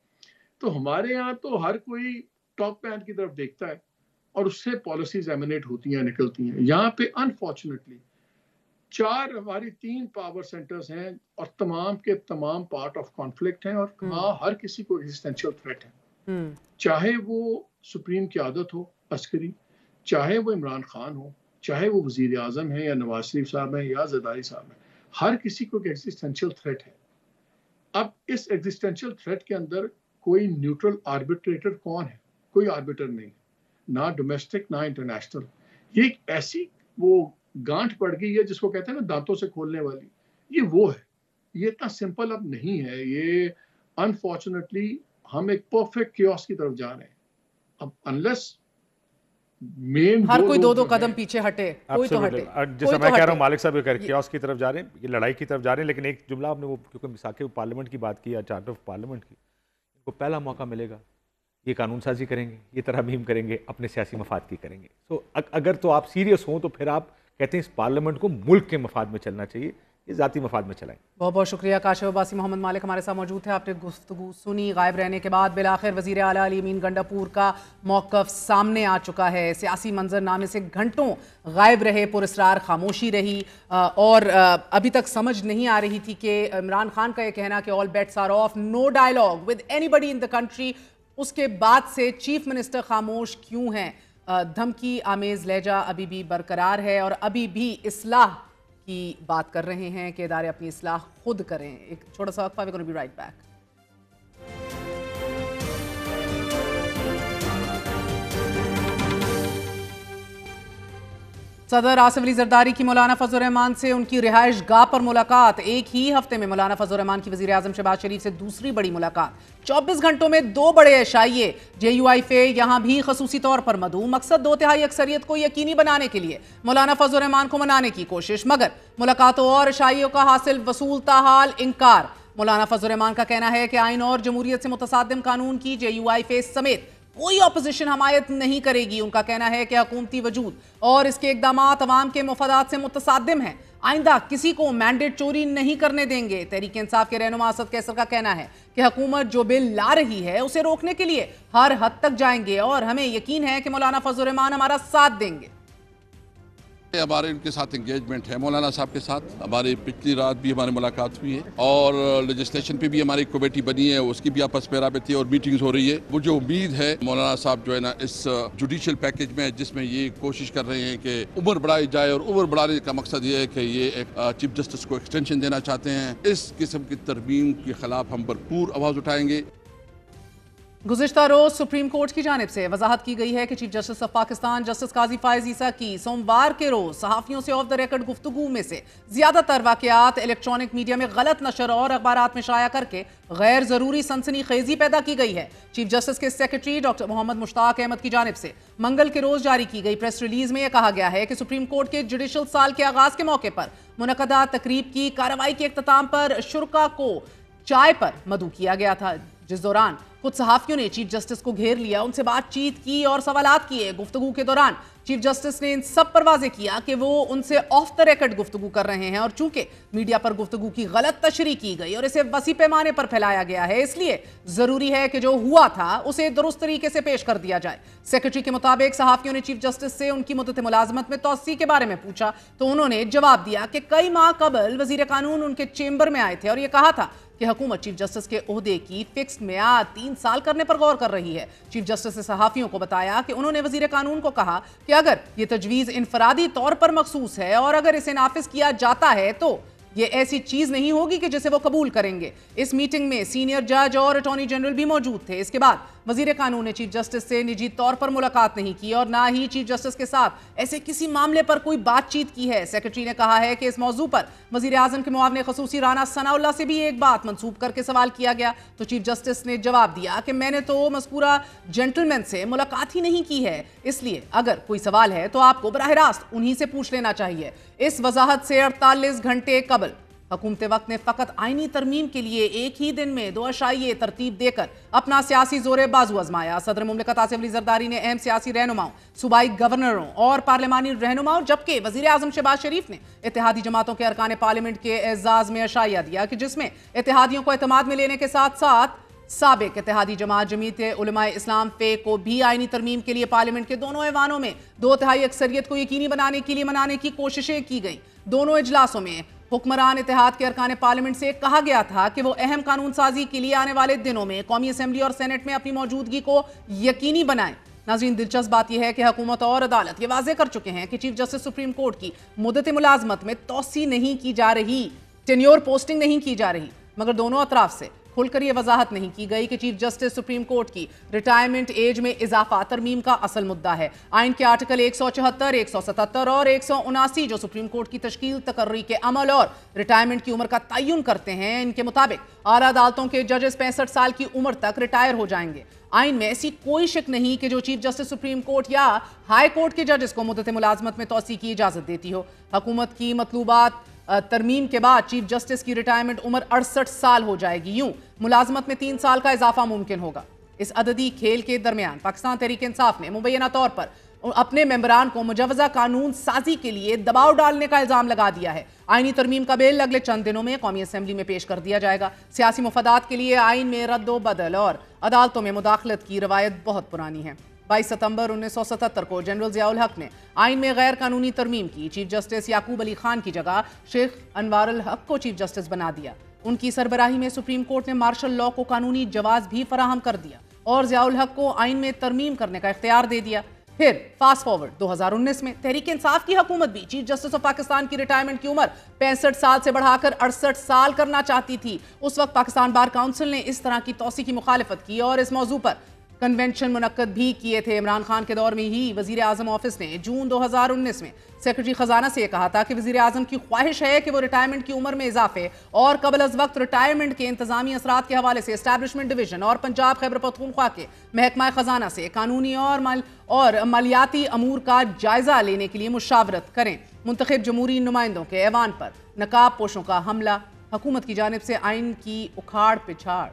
तो हमारे यहाँ तो हर कोई टॉप मैन की तरफ देखता है और उससे पॉलिसीज एमिनेट होती हैं निकलती हैं यहाँ पे अनफॉर्चुनेटली चार हमारी तीन पावर सेंटर्स हैं और तमाम के तमाम पार्ट ऑफ कॉन्फ्लिक्ट हैं और हम्म। हाँ हर किसी को एक्सिस्टेंशियल थ्रेट है हम्म। चाहे वो सुप्रीम की आदत हो अस्करी चाहे वो इमरान खान हो चाहे वो वजीर आजम है या नवाज शरीफ साहब हैं या जदारी साहब हैं हर किसी को एक एग्जिस्टेंशियल थ्रेट है अब इस एग्जिस्टेंशियल थ्रेट के अंदर कोई न्यूट्रल आर्बिट्रेटर कौन है कोई आर्बिटर नहीं ना डोमेस्टिक ना इंटरनेशनल ये एक ऐसी वो गांठ पड़ गई है जिसको कहते हैं ना दांतों से खोलने वाली ये वो है ये इतना सिंपल अब नहीं है ये अनफॉर्चुनेटली हम एक परफेक्ट क्योस की तरफ जा रहे हैं अब अनलेस मेन हर कोई दो दो, दो कदम पीछे हटे कोई तो हटे जैसा तो मैं तो कह रहा हूँ मालिक साहब कर क्योस की तरफ जा रहे हैं लड़ाई की तरफ जा रहे हैं लेकिन एक जुमला आपने वो क्योंकि साकिब पार्लियामेंट की बात की या चार्टर ऑफ पार्लियामेंट की को पहला मौका मिलेगा ये कानून साजी करेंगे ये तरह करेंगे अपने सियासी मफाद की करेंगे सो so, अगर तो आप सीरियस हों तो फिर आप कहते हैं इस पार्लियामेंट को मुल्क के मफाद में चलना चाहिए ये ज़ाती मफाद में चलाएं बहुत बहुत शुक्रिया काशि अब्बासी मोहम्मद मालिक हमारे साथ मौजूद है आपने गुफ्तु सुनी गायब रहने के बाद बिलाखिर वजीर अली अमीन गंडापुर का मौकफ सामने आ चुका है सियासी मंजरनामे से घंटों गायब रहे पुरस्ार खामोशी रही और अभी तक समझ नहीं आ रही थी कि इमरान खान का यह कहना कि all bets are off no dialogue with any in the country उसके बाद से चीफ मिनिस्टर खामोश क्यों हैं धमकी आमेज लहजा अभी भी बरकरार है और अभी भी इसलाह की बात कर रहे हैं कि इदारे अपनी असलाह खुद करें एक छोटा सा वक्फा वी बी राइट बैक सदर आसिफ अली जरदारी की मौलाना फजलरहमान से उनकी रिहायश गाह पर मुलाकात एक ही हफ्ते में मौलाना फजलरहमान की वजी अजम शहबाज शरीफ से दूसरी बड़ी मुलाकात चौबीस घंटों में दो बड़े ऐशाइए जे यू आई फे यहाँ भी खसूसी तौर पर मधु मकसद दो तिहाई अक्सरियत को यकीनी बनाने के लिए मौलाना फजलरहमान को मनाने की कोशिश मगर मुलाकातों और एशाइयों का हासिल वसूल ताहाल इनकार मौलाना फजलरहमान का कहना है कि आइन और जमूरीत से मुतसादम कानून की जे यू आई फे समेत कोई अपोजिशन हमायत नहीं करेगी उनका कहना है कि हकूमती वजूद और इसके इकदाम आवाम के मफादात से मुतसादम हैं आइंदा किसी को मैंडेट चोरी नहीं करने देंगे तहरीक इंसाफ के रहनुमा असद कैसर का कहना है कि हकूमत जो बिल ला रही है उसे रोकने के लिए हर हद तक जाएंगे और हमें यकीन है कि मौलाना फजल हमारा साथ देंगे हमारे उनके साथ एंगेजमेंट है मौलाना साहब के साथ हमारे पिछली रात भी हमारी मुलाकात हुई है और लेजिस्लेशन पे भी हमारी कमेटी बनी है उसकी भी आपस में पे थी और मीटिंग्स हो रही है मुझे उम्मीद है मौलाना साहब जो है ना इस जुडिशियल पैकेज में जिसमें ये कोशिश कर रहे हैं कि उम्र बढ़ाई जाए और उम्र बढ़ाने का मकसद ये है कि ये एक चीफ जस्टिस को एक्सटेंशन देना चाहते हैं इस किस्म की तरमीम के खिलाफ हम भरपूर आवाज़ उठाएंगे गुजशत रोज सुप्रीम कोर्ट की जानब से वजाहत की गई है कि chief justice of Pakistan justice Qazi Faez Isa की सोमवार के रोज सहाफ़ियों से ऑफ द रिकॉर्ड गुफ्तु में से ज़्यादातर वाकत इलेक्ट्रॉनिक मीडिया में गलत नशर और अखबार में शाया करके गैर ज़रूरी सनसनी खेजी पैदा की गई है चीफ जस्टिस के सेक्रेटरी डॉक्टर मोहम्मद मुश्ताक अहमद की जानब से मंगल के रोज जारी की गई प्रेस रिलीज में यह कहा गया है कि सुप्रीम कोर्ट के जुडिशल साल के आगाज़ के मौके पर मुनदा तकरीब की कार्रवाई के अख्ताम पर शुरा को चाय पर मधु किया गया था जिस दौरान कुछ सहाफियों ने चीफ जस्टिस को घेर लिया उनसे बातचीत की और सवाल किए गुफ्तगु के दौरान चीफ जस्टिस ने इन सब पर वाजे किया कि वो उनसे ऑफ द रेकर्ड गुफ्तु कर रहे हैं और चूंकि मीडिया पर गुफ्तु की गलत तशरी की गई और इसे वसी पैमाने पर फैलाया गया है इसलिए जरूरी है कि जो हुआ था उसे दुरुस्त तरीके से पेश कर दिया जाए सेक्रेटरी के मुताबिक सहाफियों ने चीफ जस्टिस से उनकी मदत मुलाजमत में तोसी के बारे में पूछा तो उन्होंने जवाब दिया कि कई माह कबल वजीर कानून उनके चेंबर में आए थे और यह कहा था कि हुकूमत चीफ जस्टिस के अहदे की फिक्स म्याद तीन साल करने पर गौर कर रही है चीफ जस्टिस ने सहाफियों को बताया कि उन्होंने वजीर कानून को कहा कि कि अगर ये तजवीज़ इनफरादी तौर पर मखसूस है और अगर इसे नाफिज किया जाता है तो ये ऐसी चीज नहीं होगी कि जिसे वो कबूल करेंगे इस मीटिंग में सीनियर जज और अटॉर्नी जनरल भी मौजूद थे इसके बाद वजीर कानून ने चीफ जस्टिस से निजी तौर पर मुलाकात नहीं की और ना ही चीफ जस्टिस के साथ ऐसे किसी मामले पर कोई बातचीत की है सेक्रेटरी ने कहा है कि इस मौजू पर वजीर आजम के मुआवने खसूसी राना सनाउल्ला से भी एक बात मनसूब करके सवाल किया गया तो चीफ जस्टिस ने जवाब दिया कि मैंने तो मस्कूरा जेंटलमैन से मुलाकात ही नहीं की है इसलिए अगर कोई सवाल है तो आपको बरह रास्त उन्हीं से पूछ लेना चाहिए इस वजाहत से अड़तालीस घंटे कबल हुकूमत वक्त ने फ़कत आइनी तरमीम के लिए एक ही दिन में दो अशाइये तरतीब देकर अपना सियासी जोर बाजू आजमाया सदर मुमलिकत आसिफ अली जरदारी ने अहम सियासी रहनुमाओं सूबाई गवर्नरों और पार्लियामानी रहनुमाओं जबकि वजीर अजम शहबाज शरीफ ने इतिहादी जमातों के अरकान पार्लियामेंट के एजाज में अशाइया दिया कि जिसमें इतिहादियों को अहतमाद में लेने के साथ साथ सबक इतिहादी जमात जमीत उलमा इस्लाम फे को भी आइनी तरमीम के लिए पार्लियामेंट के दोनों ऐवानों में दो तिहाई अक्सरियत को यकीनी बनाने के लिए मनाने की कोशिशें की गई दोनों इजलासों में हुक्मरान इतिहाद के अरकान पार्लियामेंट से कहा गया था कि वो अहम कानून साजी के लिए आने वाले दिनों में कौमी असम्बली और सेनेट में अपनी मौजूदगी को यकीनी बनाएं नाजीन दिलचस्प बात यह है कि हकूमत और अदालत ये वाजे कर चुके हैं कि चीफ जस्टिस सुप्रीम कोर्ट की मुदत मुलाजमत में तोसी नहीं की जा रही टेन्योर पोस्टिंग नहीं की जा रही मगर दोनों अतराफ से खुलकर यह वजाहत नहीं की गई कि चीफ जस्टिस सुप्रीम कोर्ट की रिटायरमेंट एज में इजाफा तरमीम का असल मुद्दा है आइन के आर्टिकल एक सौ चौहत्तर एक सौ सतहत्तर और एक सौ उनासी जो सुप्रीम कोर्ट की तश्ल तकर्री के अमल और रिटायरमेंट की उम्र का तयन करते हैं इनके मुताबिक आला अदालतों के जजेस पैंसठ साल की उम्र तक रिटायर हो जाएंगे आइन में ऐसी कोई शक नहीं कि जो चीफ जस्टिस सुप्रीम कोर्ट या हाई कोर्ट के जजेस को मुदत मुलाजमत में तोसी की इजाजत देती हो हकूमत की मतलूबा तरमीम के बाद चीफ जस्टिस की रिटायरमेंट उम्र अड़सठ साल हो जाएगी यूं मुलाजमत में तीन साल का इजाफा मुमकिन होगा इस अददी खेल के दरमियान पाकिस्तान तहरीक इंसाफ ने मुबैना तौर पर अपने मेम्बरान को मुजवजा कानून साजी के लिए दबाव डालने का इल्जाम लगा दिया है आइनी तरमीम का बिल अगले चंद दिनों में कौमी असम्बली में पेश कर दिया जाएगा सियासी मफदात के लिए आइन में रद्द बदल और अदालतों में मुदाखलत की रवायत बहुत पुरानी है बाईस सितंबर 1977 को जनरल जियाउल हक ने आइन में गैर कानूनी तरमीम की चीफ जस्टिस याकूब अली खान की जगह शेख अनवार हक को चीफ जस्टिस बना दिया उनकी सरबराही में सुप्रीम कोर्ट ने मार्शल लॉ को कानूनी जवाब भी फराहम कर दिया और जियाउल हक को आइन में तरमीम करने का इख्तियार दे दिया फिर फास्ट फॉरवर्ड 2019 में तहरीक इंसाफ की हुकूमत भी चीफ जस्टिस ऑफ पाकिस्तान की रिटायरमेंट की उम्र पैंसठ साल से बढ़ाकर अड़सठ साल करना चाहती थी उस वक्त पाकिस्तान बार काउंसिल ने इस तरह की तोसी की मुखालफत की और इस मौजू पर कन्वेंशन मुनद भी किए थे इमरान खान के दौर में ही वजीर अजम ऑफिस ने जून 2019 में सेक्रेटरी खजाना से यह कहा था कि वजीर अजम की ख्वाहिश है कि वो रिटायरमेंट की उम्र में इजाफे और कबल अज वक्त रिटायरमेंट के इंतजामी असरा के हवाले से स्टैब्लिशमेंट डिवीजन और पंजाब खैबर पखतूनख्वा के महकमा खजाना से कानूनी और माल और मालियाती अमूर का जायजा लेने के लिए मुशावरत करें मुंतब जमहूरी नुमाइंदों के ऐवान पर नकाब पोशों का हमला हुकूमत की जानब से आइन की उखाड़ पिछाड़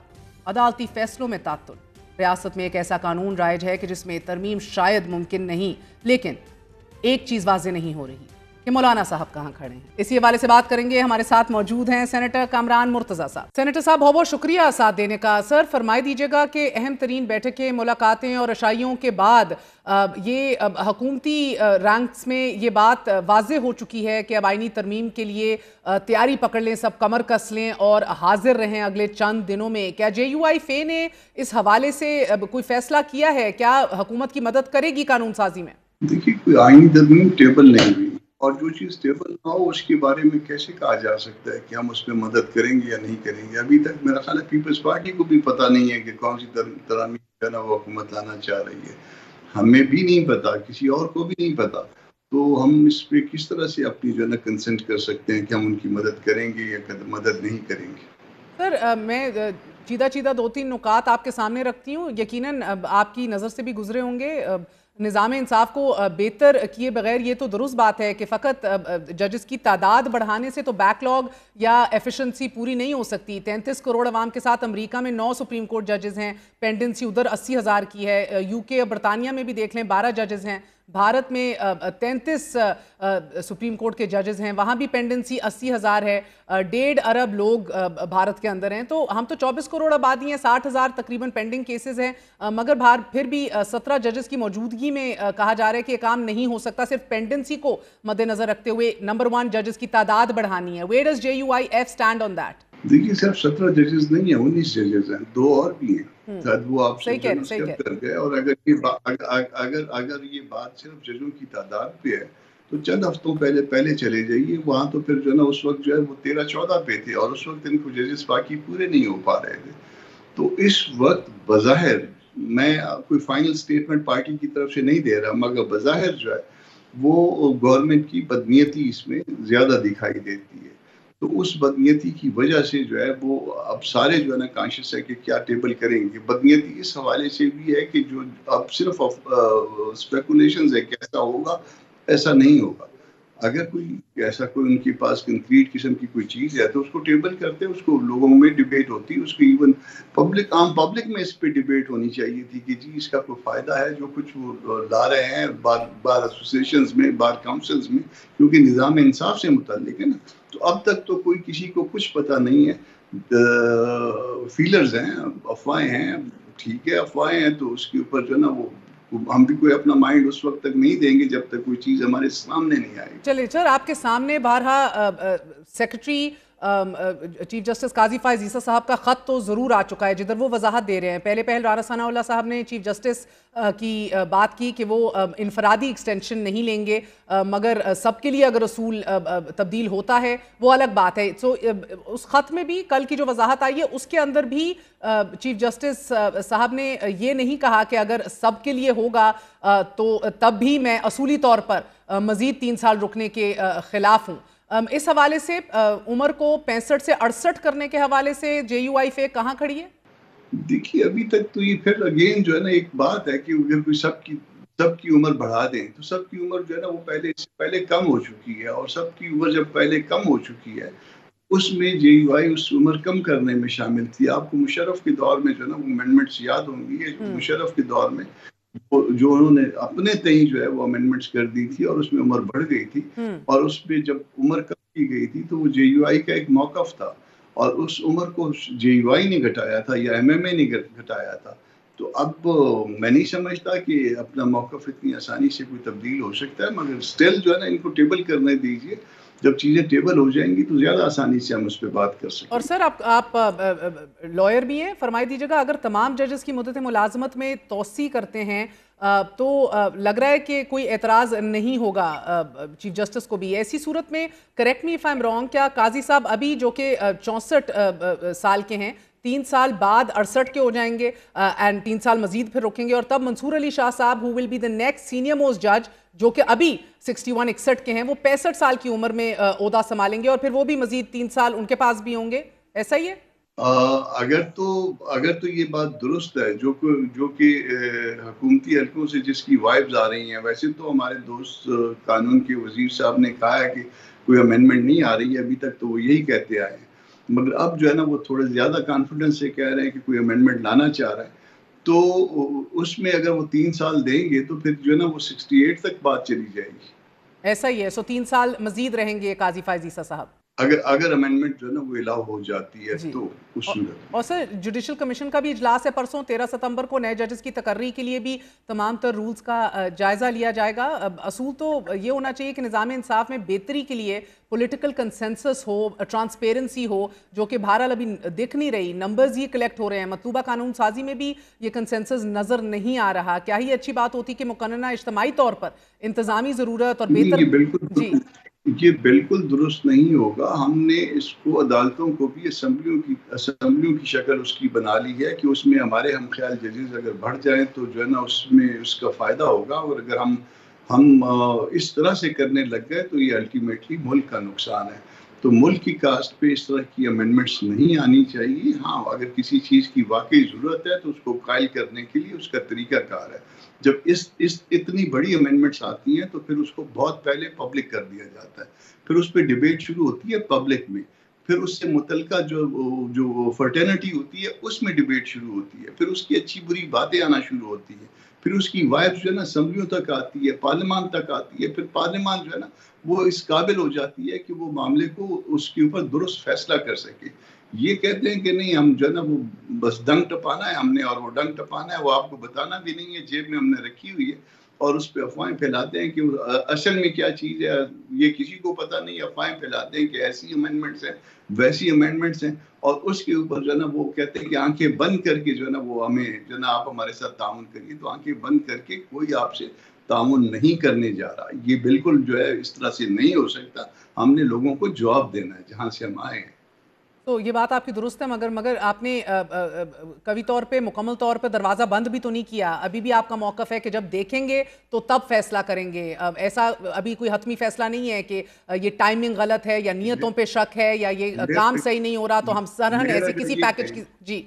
अदालती फैसलों में तातुल रियासत में एक ऐसा कानून राइज है कि जिसमें तरमीम शायद मुमकिन नहीं लेकिन एक चीज़ वाजे नहीं हो रही कि मौलाना साहब कहाँ खड़े हैं इसी हवाले से बात करेंगे हमारे साथ मौजूद हैं सेनेटर कामरान मुर्तज़ा साहब सेनेटर साहब बहुत बहुत शुक्रिया साथ देने का सर फरमाई दीजिएगा कि अहम तरीन बैठकें मुलाकातें और रशाइयों के बाद ये हकूमती रैंक्स में ये बात वाज हो चुकी है कि अब आइनी तरमीम के लिए तैयारी पकड़ लें सब कमर कस लें और हाजिर रहें अगले चंद दिनों में क्या जे यू आई फे ने इस हवाले से कोई फैसला किया है क्या हुकूमत की मदद करेगी कानून साजी में देखिए कोई आइनी तरमीम टेबल नहीं हुई और जो चीज़ स्टेबल ना हो उसके बारे में कैसे कहा जा सकता है कि हम उसमें मदद करेंगे या नहीं करेंगे अभी तक मेरा ख्याल है पीपल्स पार्टी को भी पता नहीं है कि कौन सी तरह जो है ना वो हुकूमत लाना चाह रही है हमें भी नहीं पता किसी और को भी नहीं पता तो हम इस पर किस तरह से अपनी जो है ना कंसेंट कर सकते हैं कि हम उनकी मदद करेंगे या मदद नहीं करेंगे सर मैं चीदा चीदा दो तीन नुकात आपके सामने रखती हूँ यकीनन आपकी नज़र से भी गुजरे होंगे निज़ाम इंसाफ को बेहतर किए बगैर ये तो दुरुस्त बात है कि फ़कत जजेस की तादाद बढ़ाने से तो बैकलॉग या एफिशिएंसी पूरी नहीं हो सकती तैंतीस करोड़ अवाम के साथ अमेरिका में नौ सुप्रीम कोर्ट जजेस हैं पेंडेंसी उधर अस्सी हज़ार की है यूके और बरतानिया में भी देख लें बारह जजेस हैं भारत में तैंतीस सुप्रीम कोर्ट के जजेस हैं वहाँ भी पेंडेंसी अस्सी हज़ार है डेढ़ अरब लोग भारत के अंदर हैं तो हम तो चौबीस करोड़ आबादी हैं साठ हज़ार तकरीबन पेंडिंग केसेस हैं मगर भारत फिर भी सत्रह जजेस की मौजूदगी में कहा जा रहा है कि काम नहीं हो सकता सिर्फ पेंडेंसी को मद्देनजर रखते हुए नंबर वन जजेस की तादाद बढ़ानी है where does J U I F stand on that देखिए सिर्फ सत्रह जजेस नहीं है उन्नीस जजेस हैं दो और भी हैं हम्म। शायद वो आपसे कर गए और अगर ये अगर, अगर अगर ये बात सिर्फ जजों की तादाद पे है तो चंद हफ्तों पहले पहले चले जाइए वहाँ तो फिर जो है ना उस वक्त जो है वो तेरह चौदह पे थे और उस वक्त इनको जजेस बाकी पूरे नहीं हो पा रहे थे तो इस वक्त बज़ाहिर मैं कोई फाइनल स्टेटमेंट पार्टी की तरफ से नहीं दे रहा मगर बज़ाहिर जो है वो गवर्नमेंट की बदनीयती इसमें ज़्यादा दिखाई देती है तो उस बदनीयती की वजह से जो है वो अब सारे जो है ना कॉन्शियस है कि क्या टेबल करेंगे बदनीयती इस हवाले से भी है कि जो अब सिर्फ स्पेकुलेशन है कैसा होगा ऐसा नहीं होगा अगर कोई ऐसा कोई उनके पास कंक्रीट किस्म की कोई चीज़ है तो उसको टेबल करते हैं उसको लोगों में डिबेट होती है उसकी इवन पब्लिक आम पब्लिक में इस पर डिबेट होनी चाहिए थी कि जी इसका कोई फ़ायदा है जो कुछ वो ला रहे हैं बार बार एसोसिएशन में बार काउंसिल्स में क्योंकि निज़ाम इंसाफ से मुतल है ना अब तक तो कोई किसी को कुछ पता नहीं है फीलर्स हैं अफवाहें हैं ठीक है अफवाहें हैं तो उसके ऊपर जो है ना वो हम भी कोई अपना माइंड उस वक्त तक नहीं देंगे जब तक कोई चीज हमारे सामने नहीं आएगी चलिए सर आपके सामने बारह secretary chief justice Qazi Faez Isa sahab का ख़त तो ज़रूर आ चुका है जिधर वो वजाहत दे रहे हैं पहले पहल राना सनाउल्ला साहब ने चीफ जस्टिस की बात की कि वो इनफरादी एक्सटेंशन नहीं लेंगे मगर सबके लिए अगर असूल तब्दील होता है वो अलग बात है सो उस ख़त में भी कल की जो वजाहत आई है उसके अंदर भी चीफ जस्टिस साहब ने ये नहीं कहा कि अगर सबके लिए होगा तो तब भी मैं असूली तौर पर मज़ीद तीन साल रुकने के ख़िलाफ़ हूँ इस हवाले से उम्र को पैंसठ से अड़सठ करने के हवाले से जे यू आई फे कहाँ खड़ी है देखिए अभी तक तो ये फिर अगेन जो है ना एक बात है कि अगर कोई सबकी सबकी उम्र बढ़ा दें तो सबकी उम्र जो है ना वो पहले पहले कम हो चुकी है और सबकी उम्र जब पहले कम हो चुकी है उसमें जे यू आई उस उम्र कम करने में शामिल थी आपको मुशरफ के दौर में जो है ना वो अमेंडमेंट्स याद होंगी हम्म। मुशरफ के दौर में जो उन्होंने अपने तई जो है वो अमेंडमेंट्स कर दी थी और उसमें उम्र बढ़ गई थी हम्म। और उसमें जब उम्र कम की गई थी तो वो जे का एक मौकफ था और उस उम्र को जे ने घटाया था या एम ने घटाया था तो अब मैं नहीं समझता कि अपना मौकफ इतनी आसानी से कोई तब्दील हो सकता है मगर स्टिल जो है ना इनको टेबल करने दीजिए जब चीज़ें टेबल हो जाएंगी तो ज़्यादा आसानी से हम उस पर बात कर सकते और सर आप आप लॉयर भी हैं फरमाई दीजिएगा अगर तमाम जजेस की मदद मुलाजमत में तोसी करते हैं तो लग रहा है कि कोई एतराज़ नहीं होगा चीफ जस्टिस को भी ऐसी सूरत में correct me if I am wrong क्या काजी साहब अभी जो कि चौंसठ साल के हैं तीन साल बाद अड़सठ के हो जाएंगे एंड तीन साल मजीद फिर रुकेंगे और तब Mansoor Ali Shah sahab who will be the next senior most जज जो कि अभी 61 वन इकसठ के हैं वो पैंसठ साल की उम्र में उहदा संभालेंगे और फिर वो भी मजीद तीन साल उनके पास भी होंगे ऐसा ही है आ, अगर तो अगर तो ये बात दुरुस्त है जो जो कि हुकूमती हल्कों से जिसकी वाइब्स आ रही हैं वैसे तो हमारे दोस्त कानून के वजीर साहब ने कहा है कि कोई अमेंडमेंट नहीं आ रही है अभी तक तो वो यही कहते आए हैं मगर अब जो है ना वो थोड़ा ज़्यादा कॉन्फिडेंस से कह रहे हैं कि कोई अमेंडमेंट लाना चाह रहा है तो उसमें अगर वो तीन साल देंगे तो फिर जो है ना वो सिक्सटी एट तक बात चली जाएगी ऐसा ही है सो तीन साल मजीद रहेंगे काजी फायजीसा साहब अगर अगर अमेंडमेंट जो है ना वो अलाउ हो जाती है तो उस और सर जुडिशल कमीशन का भी इजलास है परसों तेरह सितंबर को नए जजेस की तकर्री के लिए भी तमाम तर रूल्स का जायज़ा लिया जाएगा असूल तो ये होना चाहिए कि निज़ाम इंसाफ में बेहतरी के लिए पॉलिटिकल कंसेंसस हो ट्रांसपेरेंसी हो जो कि बहरहाल अभी दिख नहीं रही नंबर्स ये कलेक्ट हो रहे हैं मतलूबा कानून साजी में भी ये कंसेंसस नज़र नहीं आ रहा क्या ही अच्छी बात होती कि मुकन्ना इज्तमाही तौर पर इंतजामी ज़रूरत और बेहतर बिल्कुल जी ये बिल्कुल दुरुस्त नहीं होगा हमने इसको अदालतों को भी असम्बलियों की असम्बलियों की शक्ल उसकी बना ली है कि उसमें हमारे हम ख्याल जजेज अगर बढ़ जाएं तो जो है ना उसमें उसका फ़ायदा होगा और अगर हम हम इस तरह से करने लग गए तो ये अल्टीमेटली मुल्क का नुकसान है तो मुल्क की कास्ट पे इस तरह की अमेंडमेंट्स नहीं आनी चाहिए हाँ अगर किसी चीज़ की वाकई ज़रूरत है तो उसको कायल करने के लिए उसका तरीका कार है जब इस इस इतनी बड़ी अमेंडमेंट्स आती हैं तो फिर उसको बहुत पहले पब्लिक कर दिया जाता है फिर उस पर डिबेट शुरू होती है पब्लिक में फिर उससे मुतल जो जो फर्टर्निटी होती है उसमें डिबेट शुरू होती है फिर उसकी अच्छी बुरी बातें आना शुरू होती है फिर उसकी वाइफ जो है ना असम्बलियों तक आती है पार्लियामान तक आती है फिर पार्लियामान जो है ना वो इस काबिल हो जाती है कि वो मामले को उसके ऊपर दुरुस्त फैसला कर सके ये कहते हैं कि नहीं हम जो है ना वो बस डंग टपाना है हमने और वो डंग टपाना है वो आपको बताना भी नहीं है जेब में हमने रखी हुई है और उस पर अफवाहें फैलाते हैं कि असल में क्या चीज़ है ये किसी को पता नहीं अफवाहें फैलाते हैं कि ऐसी अमेंडमेंट्स हैं वैसी अमेंडमेंट्स हैं और उसके ऊपर जो है ना वो कहते हैं कि आंखें बंद करके जो है ना वो हमें जो है ना आप हमारे साथ ताउन करिए तो आंखें बंद करके कोई आपसे ताउन नहीं करने जा रहा ये बिल्कुल जो है इस तरह से नहीं हो सकता हमने लोगों को जवाब देना है जहाँ से हम आए हैं तो ये बात आपकी दुरुस्त है मगर मगर आपने कवि तौर पे मुकम्मल तौर पे दरवाज़ा बंद भी तो नहीं किया अभी भी आपका मौकफ है कि जब देखेंगे तो तब फैसला करेंगे अब ऐसा अभी कोई हतमी फैसला नहीं है कि ये टाइमिंग गलत है या नियतों पे शक है या ये काम सही नहीं हो रहा तो हम सरहन ऐसे किसी पैकेज की जी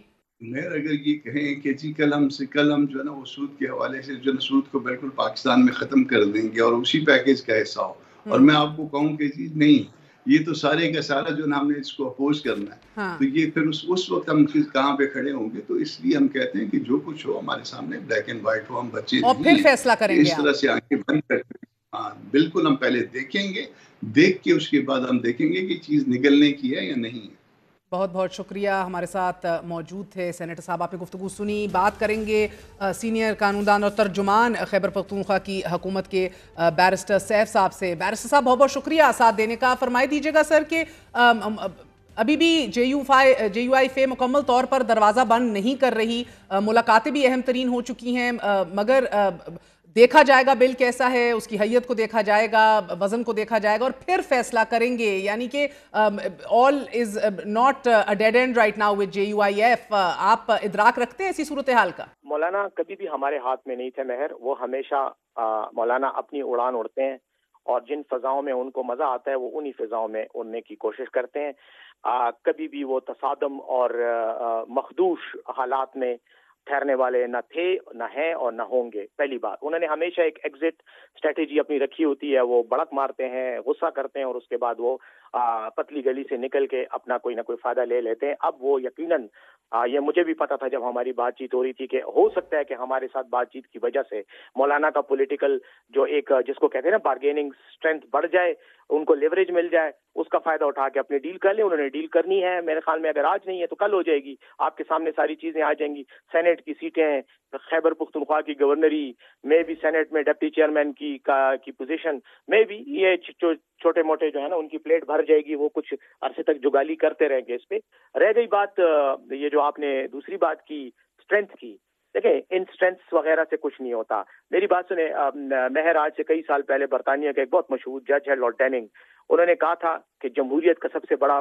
मेयर अगर ये कहें कि जी कलम से कलम जो है ना वो सूद के हवाले से जो है सूद को बिल्कुल पाकिस्तान में ख़त्म कर देंगे और उसी पैकेज का हिस्सा हो हम्म। और मैं आपको कहूँ कि जी नहीं ये तो सारे का सारा जो हमने इसको अपोज करना है हाँ। तो ये फिर उस उस वक्त हम चीज कहाँ पे खड़े होंगे तो इसलिए हम कहते हैं कि जो कुछ हो हमारे सामने ब्लैक एंड व्हाइट हो हम बच्चे और फिर फैसला करेंगे इस तरह से आंखें बंद करते हाँ बिल्कुल हम पहले देखेंगे देख के उसके बाद हम देखेंगे कि चीज निकलने की है या नहीं है बहुत बहुत शुक्रिया हमारे साथ मौजूद थे सेनेटर साहब आपने गुफ्तु सुनी बात करेंगे आ, सीनियर कानूनदान और तर्जुमान खैबर पख्तूखा की हकूमत के बैरिस्टर सैफ साहब से बैरिस्टर साहब बहुत बहुत शुक्रिया साथ देने का फरमाई दीजिएगा सर कि अभी भी जे यू फाई जे यू आई फे मुकम्मल तौर पर दरवाज़ा बंद नहीं कर रही मुलाकातें भी अहम तरीन हो चुकी हैं मगर देखा जाएगा बिल कैसा है उसकी हैयत को देखा जाएगा वजन को देखा जाएगा और फिर फैसला करेंगे यानी कि all is not dead end right now with JUIF आप इदराक रखते हैं ऐसी सूरत हाल का मौलाना कभी भी हमारे हाथ में नहीं थे मेहर वो हमेशा आ, मौलाना अपनी उड़ान उड़ते हैं और जिन फजाओं में उनको मजा आता है वो उन्हीं फजाओं में उड़ने की कोशिश करते हैं आ, कभी भी वो तसादम और मखदूश हालात में ठहरने वाले न थे न हैं और न होंगे पहली बात उन्होंने हमेशा एक एग्जिट स्ट्रेटेजी अपनी रखी होती है वो बड़क मारते हैं गुस्सा करते हैं और उसके बाद वो आ, पतली गली से निकल के अपना कोई ना कोई फायदा ले लेते हैं अब वो यकीनन आ, ये मुझे भी पता था जब हमारी बातचीत हो रही थी कि हो सकता है कि हमारे साथ बातचीत की वजह से मौलाना का पॉलिटिकल जो एक जिसको कहते हैं ना बार्गेनिंग स्ट्रेंथ बढ़ जाए उनको लेवरेज मिल जाए उसका फायदा उठा के अपनी डील कर लें उन्होंने डील करनी है मेरे ख्याल में अगर आज नहीं है तो कल हो जाएगी आपके सामने सारी चीजें आ जाएंगी सेनेट की सीटें खैबर पुख्तनख्वा की गवर्नरी में भी सेनेट में डिप्टी चेयरमैन की का, की पोजीशन में भी ये जो छोटे मोटे जो है ना उनकी प्लेट भर जाएगी वो कुछ अरसे तक जुगाली करते रहेंगे इस पे रह गई बात ये जो आपने दूसरी बात की स्ट्रेंथ की देखिए इन स्ट्रेंथ्स वगैरह से कुछ नहीं होता मेरी बात सुने मेहर आज से कई साल पहले बरतानिया का एक बहुत मशहूर जज है लॉर्ड डेनिंग उन्होंने कहा था कि जमहूरियत का सबसे बड़ा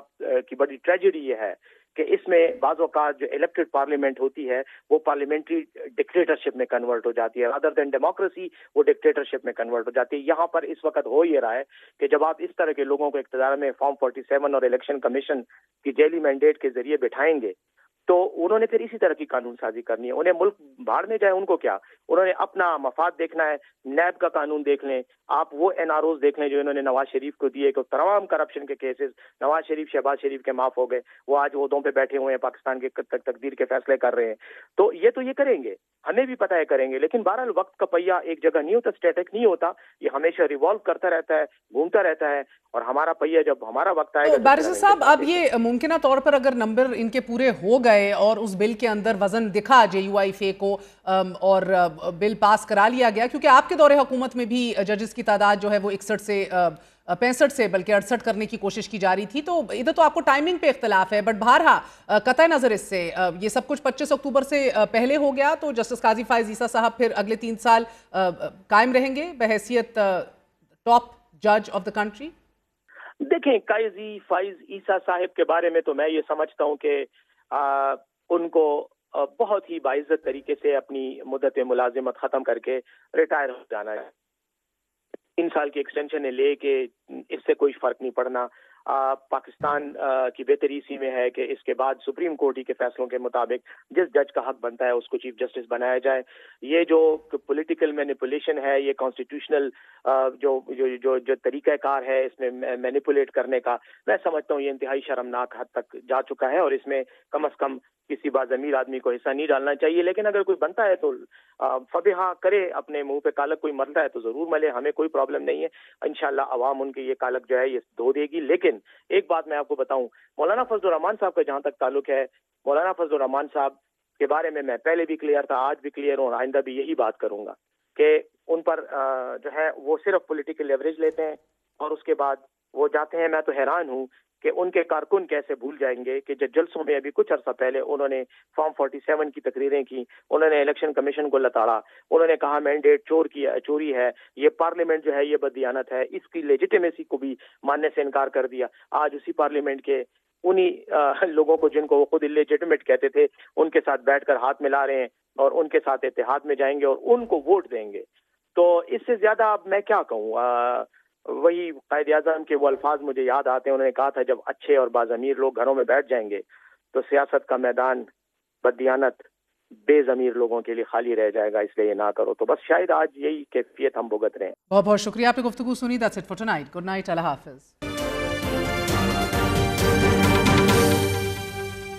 की बड़ी ट्रेजिडी ये है कि इसमें बाज़ अवत जो इलेक्टेड पार्लियामेंट होती है वो पार्लियामेंट्री डिक्टेटरशिप में कन्वर्ट हो जाती है अदर देन डेमोक्रेसी वो डिक्टेटरशिप में कन्वर्ट हो जाती है यहाँ पर इस वक्त हो ये रहा है कि जब आप इस तरह के लोगों को इकतदार में फॉर्म फोर्टी सेवन और इलेक्शन कमीशन की डेली मैंडेट के जरिए बिठाएंगे तो उन्होंने फिर इसी तरह की कानून साजी करनी है उन्हें मुल्क बाहर में जाए उनको क्या उन्होंने अपना मफाद देखना है नैब का कानून देख लें आप वो एन आर ओज देख लें जो इन्होंने नवाज शरीफ को दिए तमाम करप्शन के केसेस नवाज शरीफ शहबाज शरीफ के माफ हो गए वो आज उहदों पे बैठे हुए हैं पाकिस्तान के तकदीर के फैसले कर रहे हैं तो ये तो ये करेंगे हमें भी पता है करेंगे लेकिन बहरहाल वक्त का पहिया एक जगह नहीं होता स्टेटिक नहीं होता ये हमेशा रिवॉल्व करता रहता है घूमता रहता है और हमारा पहिया जब हमारा वक्त आएगा तो तो साहब अब ये मुमकिन तौर पर अगर नंबर इनके पूरे हो गए गए और उस बिल के अंदर वजन दिखा जे यू आई फे को और बिल पास करा लिया गया क्योंकि आपके दौरे हुकूमत में भी जजेस की तादाद जो है वो इकसठ से पैंसठ से बल्कि अड़सठ करने की कोशिश की जा रही थी तो इधर तो आपको टाइमिंग पे इख्तलाफ है बट बहरहा कत नज़र इससे ये सब कुछ 25 अक्टूबर से पहले हो गया तो जस्टिस काजी फायजीसा साहब फिर अगले तीन साल कायम रहेंगे बहसीत टॉप जज ऑफ द कंट्री देखें काजी फाइज ईसा साहब के बारे में तो मैं ये समझता हूँ कि आ, उनको बहुत ही बाइज्जत तरीके से अपनी मुदत मुलाजिमत ख़त्म करके रिटायर हो जाना है तीन साल की एक्सटेंशन ले के इससे कोई फर्क नहीं पड़ना पाकिस्तान की बेहतरी इसी में है कि इसके बाद सुप्रीम कोर्ट ही के फैसलों के मुताबिक जिस जज का हक बनता है उसको चीफ जस्टिस बनाया जाए ये जो पॉलिटिकल मैनिपुलेशन है ये कॉन्स्टिट्यूशनल जो जो जो जो तरीक़ाकार है इसमें मैनिपुलेट करने का मैं समझता हूँ ये इंतहाई शर्मनाक हद तक जा चुका है और इसमें कम अज़ कम किसी बाजमीर आदमी को हिस्सा नहीं डालना चाहिए लेकिन अगर कोई बनता है तो हाँ करे अपने मुंह पे कालक कोई मरता है तो जरूर मले हमें कोई प्रॉब्लम नहीं है इनशाला आवाम उनके ये कालक जो है ये धो देगी लेकिन लेकिन एक बात मैं आपको बताऊं मौलाना फजल रहमान साहब का जहां तक ताल्लुक है मौलाना फजल रहमान साहब के बारे में मैं पहले भी क्लियर था आज भी क्लियर हूँ और आइंदा भी यही बात करूंगा कि उन पर जो है वो सिर्फ पोलिटिकल लेवरेज लेते हैं और उसके बाद वो जाते हैं मैं तो हैरान हूँ कि उनके कारकुन कैसे भूल जाएंगे कि जब जलसों में अभी कुछ अरसा पहले उन्होंने फॉर्म 47 की तकरीरें की उन्होंने इलेक्शन कमीशन को लताड़ा उन्होंने कहा मैंडेट चोर की चोरी है ये पार्लियामेंट जो है ये बदियानत है इसकी लेजिटिमेसी को भी मानने से इनकार कर दिया आज उसी पार्लियामेंट के उन्हीं लोगों को जिनको वो खुद इलेजिटमेट कहते थे उनके साथ बैठकर हाथ मिला रहे हैं और उनके साथ इतिहाद में जाएंगे और उनको वोट देंगे तो इससे ज्यादा अब मैं क्या कहूँ वही कायद अजम के वो अल्फाज मुझे याद आते हैं उन्होंने कहा था जब अच्छे और बाजमीर लोग घरों में बैठ जाएंगे तो सियासत का मैदान बदियानत बेजमीर लोगों के लिए खाली रह जाएगा इसलिए ये ना करो तो बस शायद आज यही कैफियत हम भुगत रहे हैं बहुत बहुत शुक्रिया आपकी गुफ्तु सुनी that's it for tonight good night अल्लाह हाफिज़